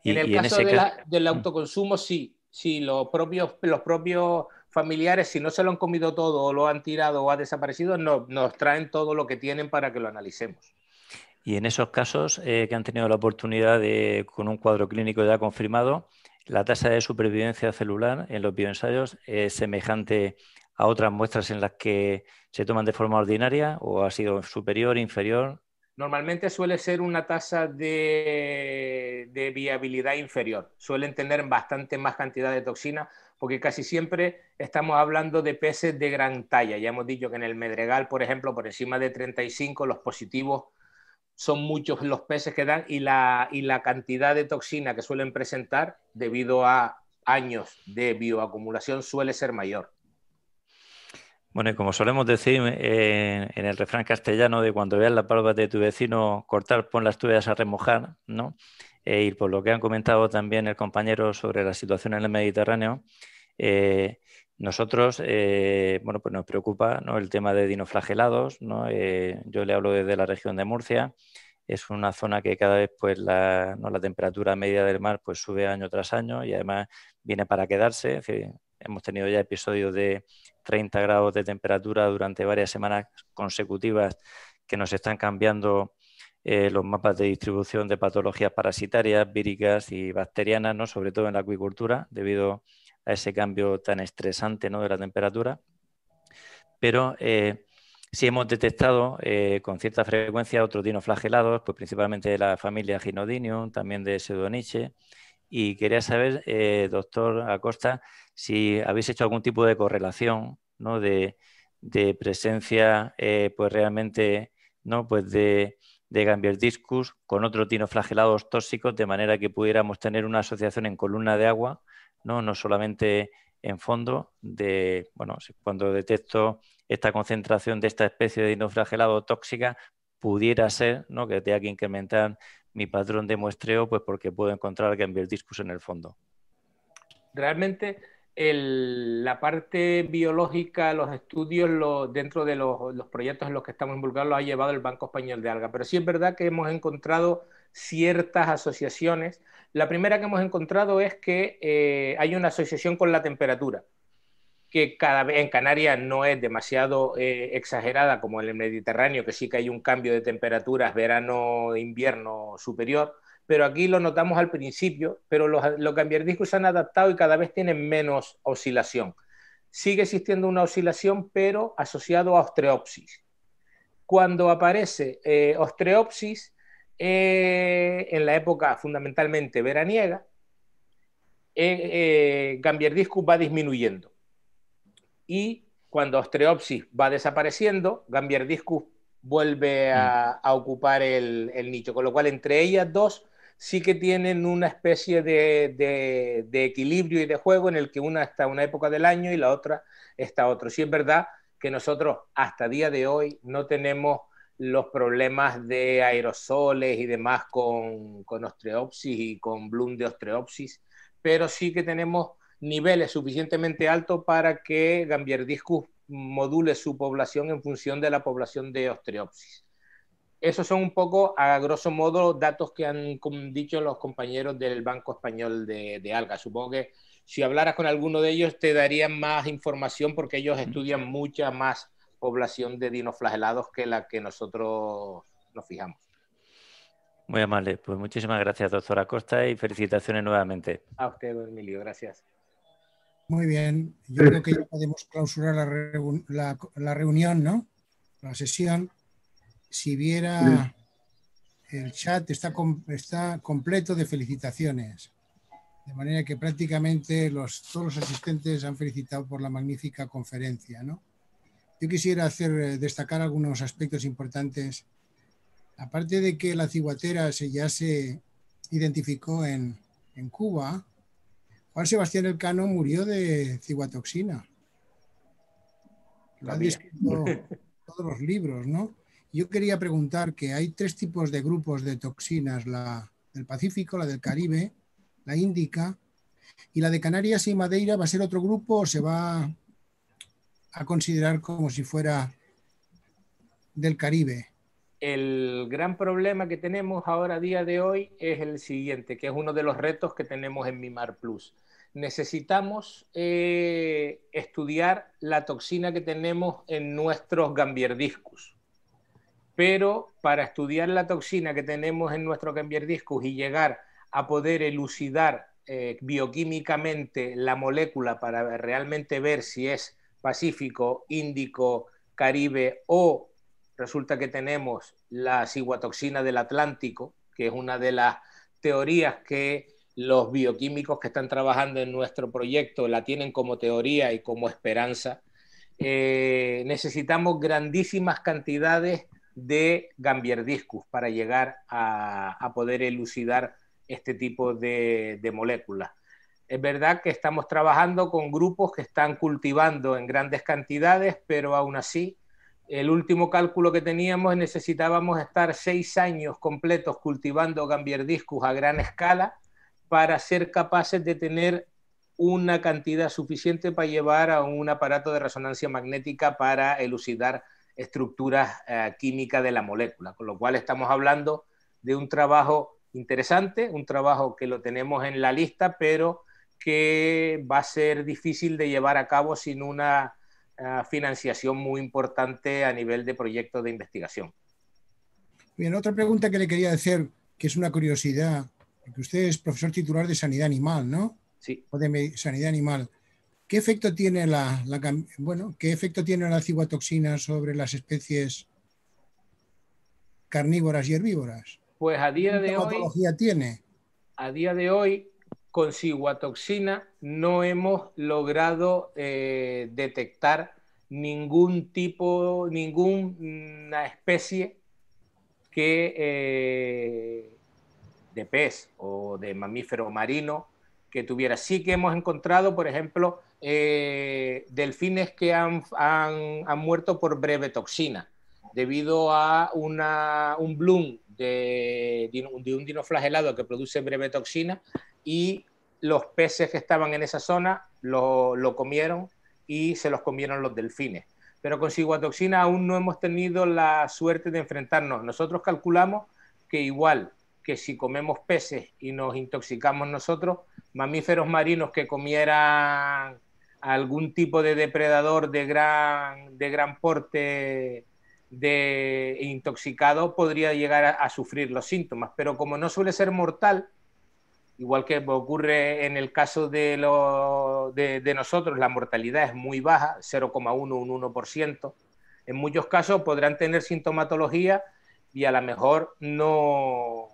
Y, en el caso del mm. autoconsumo, sí, sí, los propios, los propios familiares, si no se lo han comido todo o lo han tirado o ha desaparecido, no, nos traen todo lo que tienen para que lo analicemos. Y en esos casos eh, que han tenido la oportunidad de, con un cuadro clínico ya confirmado, la tasa de supervivencia celular en los bioensayos es semejante a otras muestras en las que se toman de forma ordinaria o ha sido superior, inferior. Normalmente suele ser una tasa de, de viabilidad inferior. Suelen tener bastante más cantidad de toxina porque casi siempre estamos hablando de peces de gran talla. Ya hemos dicho que en el Medregal, por ejemplo, por encima de 35, los positivos son muchos los peces que dan y la, cantidad de toxina que suelen presentar debido a años de bioacumulación suele ser mayor. Bueno, y como solemos decir eh, en el refrán castellano de cuando veas la palma de tu vecino cortar, pon las tuyas a remojar, ¿no? Eh, y por lo que han comentado también el compañero sobre la situación en el Mediterráneo, eh, nosotros, eh, bueno, pues nos preocupa el tema de dinoflagelados, eh, yo le hablo desde la región de Murcia, es una zona que cada vez pues, la, temperatura media del mar pues, sube año tras año y además viene para quedarse. hemos tenido ya episodios de 30 grados de temperatura durante varias semanas consecutivas que nos están cambiando los mapas de distribución de patologías parasitarias, víricas y bacterianas, ¿no? sobre todo en la acuicultura, debido a a ese cambio tan estresante ¿no? de la temperatura. Pero eh, sí hemos detectado eh, con cierta frecuencia otros dinoflagelados, pues principalmente de la familia Ginodinium, también de Pseudoniche. Y quería saber, eh, doctor Acosta, si habéis hecho algún tipo de correlación de, presencia pues realmente ¿no? pues de, de discus con otros dinoflagelados tóxicos, de manera que pudiéramos tener una asociación en columna de agua ¿no? solamente en fondo de, bueno, cuando detecto esta concentración de esta especie de dinoflagelado tóxica, pudiera ser ¿no? que tenga que incrementar mi patrón de muestreo, pues porque puedo encontrar el discurso en el fondo. Realmente la parte biológica, los estudios dentro de los, los, proyectos en los que estamos involucrados los ha llevado el Banco Español de Alga, pero sí es verdad que hemos encontrado ciertas asociaciones. La primera que hemos encontrado es que eh, hay una asociación con la temperatura, que cada en Canarias no es demasiado eh, exagerada como en el Mediterráneo, que sí que hay un cambio de temperaturas verano-invierno superior, pero aquí lo notamos al principio, pero los, los cambiardiscos se han adaptado y cada vez tienen menos oscilación. Sigue existiendo una oscilación, pero asociado a osteopsis. Cuando aparece eh, osteopsis, eh, en la época fundamentalmente veraniega, eh, eh Gambierdiscus va disminuyendo. Y cuando Ostreopsis va desapareciendo, Gambierdiscus vuelve a, mm. ocupar el, nicho. Con lo cual, entre ellas dos sí que tienen una especie de, equilibrio y de juego en el que una está una época del año y la otra está otro. Si es verdad que nosotros hasta día de hoy no tenemos los problemas de aerosoles y demás con, con ostreopsis y con bloom de ostreopsis, pero sí que tenemos niveles suficientemente altos para que Gambierdiscus module su población en función de la población de ostreopsis. Esos son un poco, a grosso modo, datos que han dicho los compañeros del Banco Español de, de Alga. Supongo que si hablaras con alguno de ellos te darían más información porque ellos estudian mucha más población de dinoflagelados que la que nosotros nos fijamos. Muy amable. Pues muchísimas gracias, doctora Costa, y felicitaciones nuevamente. A usted, Emilio. Gracias. Muy bien. Yo creo que ya podemos clausurar la, reunión, ¿no? La sesión. Si viera el chat, está, está completo de felicitaciones. De manera que prácticamente los, todos los asistentes han felicitado por la magnífica conferencia, ¿no? Yo quisiera hacer eh, destacar algunos aspectos importantes. Aparte de que la ciguatera se, ya se identificó en, Cuba, Juan Sebastián Elcano murió de ciguatoxina. Lo han escrito todos los libros, ¿no? Yo quería preguntar que hay tres tipos de grupos de toxinas, la del Pacífico, la del Caribe, la Índica, y la de Canarias y Madeira va a ser otro grupo o se va a considerar como si fuera del Caribe? El gran problema que tenemos ahora a día de hoy es el siguiente, que es uno de los retos que tenemos en Mimar Plus. Necesitamos eh, estudiar la toxina que tenemos en nuestros gambierdiscus. Pero para estudiar la toxina que tenemos en nuestro gambierdiscus y llegar a poder elucidar eh, bioquímicamente la molécula para realmente ver si es Pacífico, Índico, Caribe o resulta que tenemos la ciguatoxina del Atlántico, que es una de las teorías que los bioquímicos que están trabajando en nuestro proyecto la tienen como teoría y como esperanza. Eh, necesitamos grandísimas cantidades de gambierdiscus para llegar a, poder elucidar este tipo de moléculas. Es verdad que estamos trabajando con grupos que están cultivando en grandes cantidades, pero aún así, el último cálculo que teníamos necesitábamos estar seis años completos cultivando gambierdiscus a gran escala para ser capaces de tener una cantidad suficiente para llevar a un aparato de resonancia magnética para elucidar estructuras eh, químicas de la molécula, con lo cual estamos hablando de un trabajo interesante, un trabajo que lo tenemos en la lista, pero que va a ser difícil de llevar a cabo sin una ah, financiación muy importante a nivel de proyectos de investigación. Bien, otra pregunta que le quería hacer, que es una curiosidad, que usted es profesor titular de Sanidad Animal, ¿no? Sí. O de Sanidad Animal. ¿Qué efecto tiene la, la bueno, qué efecto tiene la ciguatoxina sobre las especies carnívoras y herbívoras? Pues a día de hoy ¿Qué tiene? A día de hoy con ciguatoxina no hemos logrado eh, detectar ningún tipo, ninguna especie eh, de pez o de mamífero marino que tuviera. Sí que hemos encontrado, por ejemplo, eh, delfines que han, muerto por breve toxina debido a una, un bloom de, un dinoflagelado que produce breve toxina y los peces que estaban en esa zona lo, comieron y se los comieron los delfines. Pero con ciguatoxina aún no hemos tenido la suerte de enfrentarnos. Nosotros calculamos que igual que si comemos peces y nos intoxicamos nosotros, mamíferos marinos que comieran algún tipo de depredador de gran, de gran porte de intoxicado podría llegar a, sufrir los síntomas, pero como no suele ser mortal, igual que ocurre en el caso de, los de, nosotros, la mortalidad es muy baja, 0,1, un 1%, en muchos casos podrán tener sintomatología y a lo mejor no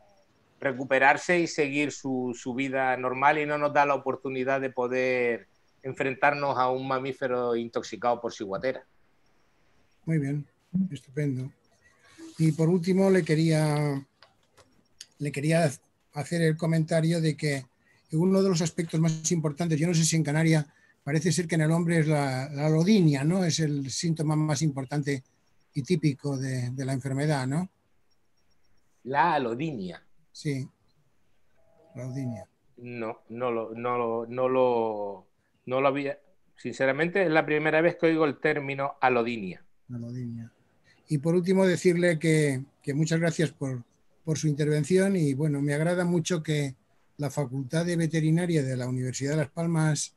recuperarse y seguir su, su vida normal y no nos da la oportunidad de poder enfrentarnos a un mamífero intoxicado por ciguatera. Muy bien. Estupendo. Y por último, le quería, le quería hacer el comentario de que uno de los aspectos más importantes, yo no sé si en Canarias, parece ser que en el hombre es la, alodinia, ¿no? Es el síntoma más importante y típico de, la enfermedad, ¿no? La alodinia. Sí, la alodinia. No, no lo, no lo, no lo había. Sinceramente, es la primera vez que oigo el término alodinia. Alodinia. Y por último, decirle que, muchas gracias por, su intervención y bueno, me agrada mucho que la Facultad de Veterinaria de la Universidad de Las Palmas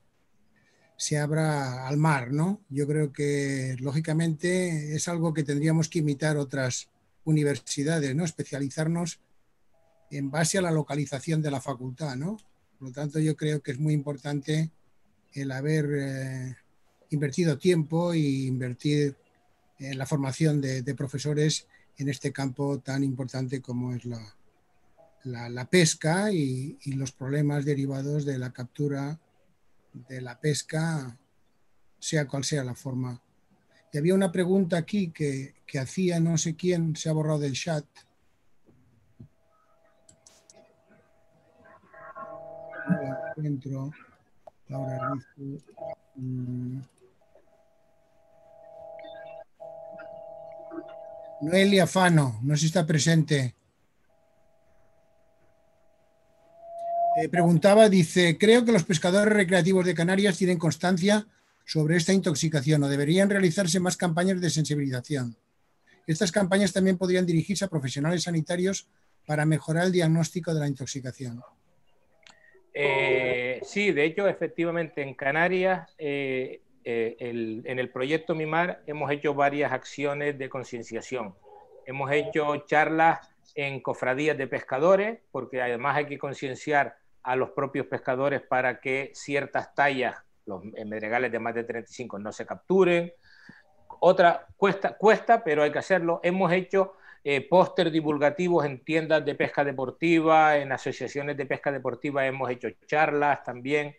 se abra al mar, ¿no? Yo creo que lógicamente es algo que tendríamos que imitar otras universidades, ¿no? Especializarnos en base a la localización de la facultad, ¿no? Por lo tanto, yo creo que es muy importante el haber eh, invertido tiempo y invertir eh, la formación de, profesores en este campo tan importante como es la, la, pesca y, los problemas derivados de la captura de la pesca, sea cual sea la forma. Y había una pregunta aquí que, hacía no sé quién, se ha borrado del chat. Mm, Noelia Fano, no sé si está presente. Eh, preguntaba, dice, creo que los pescadores recreativos de Canarias tienen constancia sobre esta intoxicación o deberían realizarse más campañas de sensibilización. Estas campañas también podrían dirigirse a profesionales sanitarios para mejorar el diagnóstico de la intoxicación. Eh, sí, de hecho, efectivamente, en Canarias eh, eh, en el proyecto Mimar hemos hecho varias acciones de concienciación. Hemos hecho charlas en cofradías de pescadores, porque además hay que concienciar a los propios pescadores para que ciertas tallas, los medregales de más de 35, no se capturen. Otra cuesta, cuesta, pero hay que hacerlo. Hemos hecho eh, póster divulgativos en tiendas de pesca deportiva, en asociaciones de pesca deportiva hemos hecho charlas también,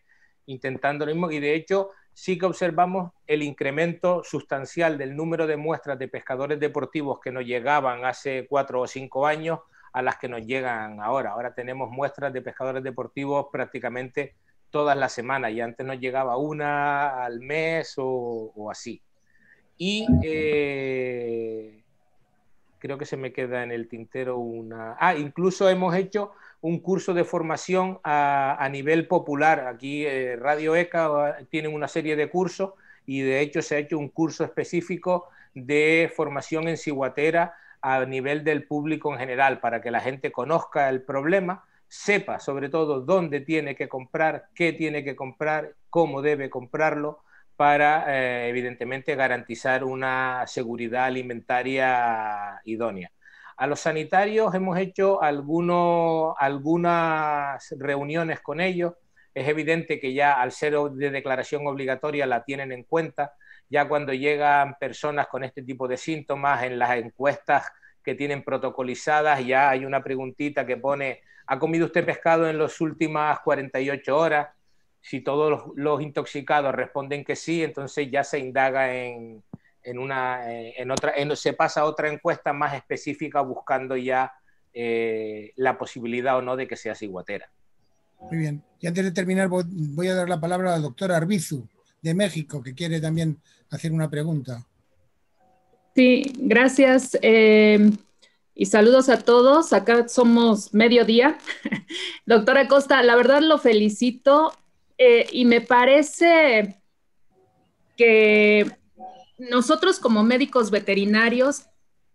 intentando lo mismo. Y de hecho, sí que observamos el incremento sustancial del número de muestras de pescadores deportivos que nos llegaban hace cuatro o cinco años a las que nos llegan ahora. Ahora tenemos muestras de pescadores deportivos prácticamente todas las semanas y antes nos llegaba una al mes o, así. Y eh, creo que se me queda en el tintero una... Ah, incluso hemos hecho un curso de formación a, nivel popular. Aquí eh, Radio ECA ah, tiene una serie de cursos y de hecho se ha hecho un curso específico de formación en ciguatera a nivel del público en general, para que la gente conozca el problema, sepa sobre todo dónde tiene que comprar, qué tiene que comprar, cómo debe comprarlo para, eh, evidentemente, garantizar una seguridad alimentaria idónea. A los sanitarios hemos hecho algunos, algunas reuniones con ellos. Es evidente que ya al ser de declaración obligatoria la tienen en cuenta. Ya cuando llegan personas con este tipo de síntomas en las encuestas que tienen protocolizadas, ya hay una preguntita que pone, ¿ha comido usted pescado en las últimas 48 horas? Si todos los, intoxicados responden que sí, entonces ya se indaga en, una, eh, en otra, se pasa a otra encuesta más específica buscando ya eh, la posibilidad o no de que sea ciguatera. Muy bien. Y antes de terminar, voy a dar la palabra al la doctora Arbizu, de México, que quiere también hacer una pregunta. Sí, gracias. Eh, y saludos a todos. Acá somos mediodía. Doctora Costa, la verdad lo felicito eh, y me parece que nosotros como médicos veterinarios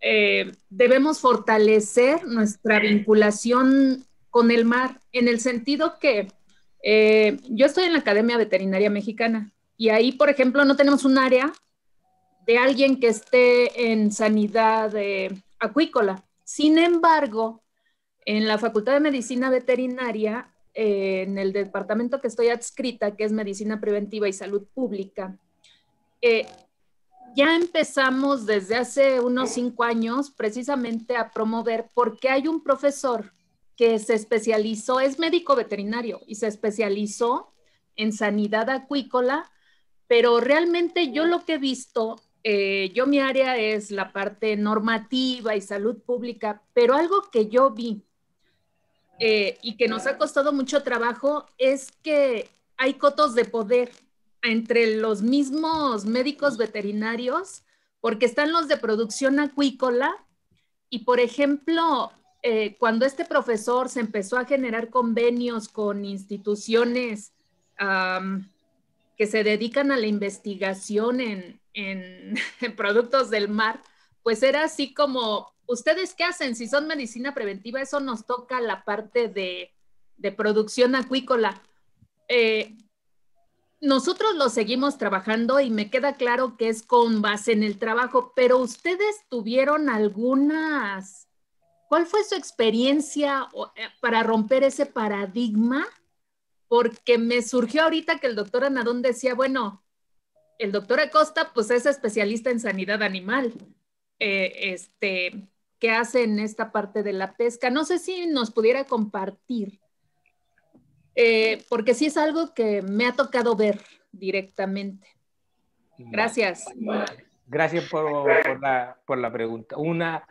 eh, debemos fortalecer nuestra vinculación con el mar, en el sentido que eh, yo estoy en la Academia Veterinaria Mexicana y ahí, por ejemplo, no tenemos un área de alguien que esté en sanidad acuícola. Sin embargo, en la Facultad de Medicina Veterinaria eh, en el departamento que estoy adscrita, que es Medicina Preventiva y Salud Pública, eh, ya empezamos desde hace unos cinco años precisamente a promover porque hay un profesor que se especializó, es médico veterinario y se especializó en sanidad acuícola, pero realmente yo lo que he visto, eh, yo mi área es la parte normativa y salud pública, pero algo que yo vi eh, y que nos ha costado mucho trabajo es que hay cotos de poder entre los mismos médicos veterinarios, porque están los de producción acuícola y, por ejemplo, eh, cuando este profesor se empezó a generar convenios con instituciones que se dedican a la investigación en productos del mar, pues era así como ¿Ustedes qué hacen? Si son medicina preventiva, eso nos toca la parte de, producción acuícola. Eh, nosotros lo seguimos trabajando y me queda claro que es con base en el trabajo, pero ustedes tuvieron algunas, ¿cuál fue su experiencia eh, para romper ese paradigma? Porque me surgió ahorita que el doctor Anadón decía, bueno, el doctor Acosta pues es especialista en sanidad animal. Eh, este, que hace en esta parte de la pesca. No sé si nos pudiera compartir, eh, porque sí es algo que me ha tocado ver directamente. Gracias. Gracias por, la, pregunta. Una,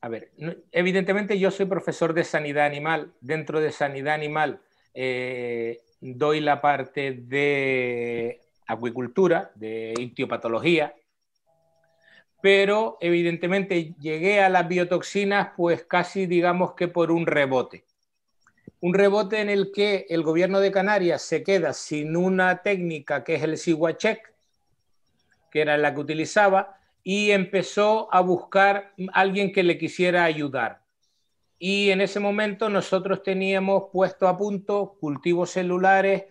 a ver, evidentemente yo soy profesor de sanidad animal. Dentro de sanidad animal eh, doy la parte de acuicultura, de ictiopatología, pero evidentemente llegué a las biotoxinas pues casi digamos que por un rebote. Un rebote en el que el gobierno de Canarias se queda sin una técnica que es el check que era la que utilizaba, y empezó a buscar alguien que le quisiera ayudar. Y en ese momento nosotros teníamos puesto a punto cultivos celulares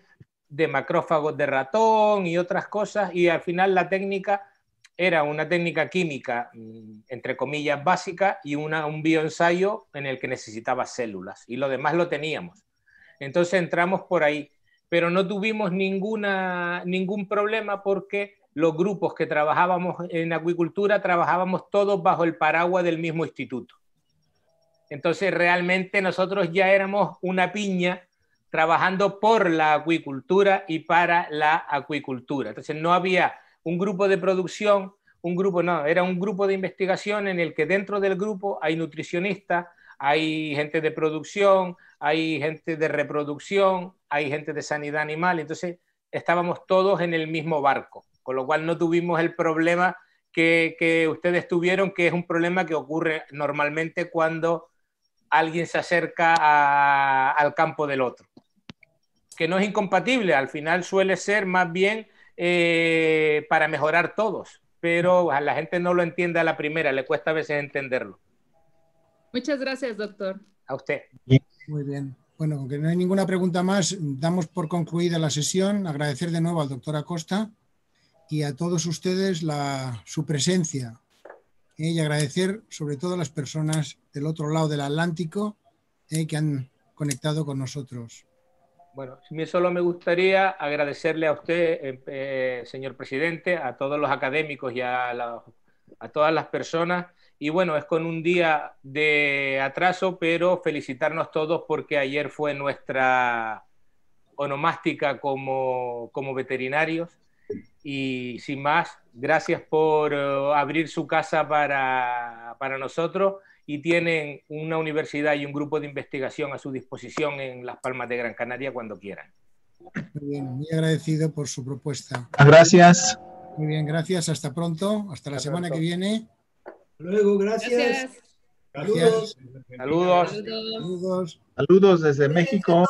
de macrófagos de ratón y otras cosas, y al final la técnica era una técnica química, mm, entre comillas, básica y un bioensayo en el que necesitaba células y lo demás lo teníamos. Entonces entramos por ahí, pero no tuvimos ninguna, ningún problema porque los grupos que trabajábamos en acuicultura trabajábamos todos bajo el paraguas del mismo instituto. Entonces realmente nosotros ya éramos una piña trabajando por la acuicultura y para la acuicultura. Entonces no había un grupo de producción, un grupo, no, era un grupo de investigación en el que dentro del grupo hay nutricionistas, hay gente de producción, hay gente de reproducción, hay gente de sanidad animal, entonces estábamos todos en el mismo barco, con lo cual no tuvimos el problema que, ustedes tuvieron, que es un problema que ocurre normalmente cuando alguien se acerca al campo del otro, que no es incompatible, al final suele ser más bien eh, para mejorar todos, pero a la gente no lo entiende a la primera, le cuesta a veces entenderlo. Muchas gracias, doctor. A usted. Muy bien. Bueno, aunque no hay ninguna pregunta más, damos por concluida la sesión. Agradecer de nuevo al doctor Acosta y a todos ustedes su presencia ¿eh? y agradecer sobre todo a las personas del otro lado del Atlántico ¿eh? que han conectado con nosotros. Bueno, a mí solo me gustaría agradecerle a usted, em, eh, señor presidente, a todos los académicos y a, todas las personas. Y bueno, es con un día de atraso, pero felicitarnos todos porque ayer fue nuestra onomástica como, veterinarios. Y sin más, gracias por eh, abrir su casa para, para nosotros y tienen una universidad y un grupo de investigación a su disposición en Las Palmas de Gran Canaria cuando quieran. Muy bien, muy agradecido por su propuesta. Gracias. Muy bien, gracias. Hasta pronto. Hasta, la semana que viene. Luego, gracias. Saludos. Saludos. Saludos desde México.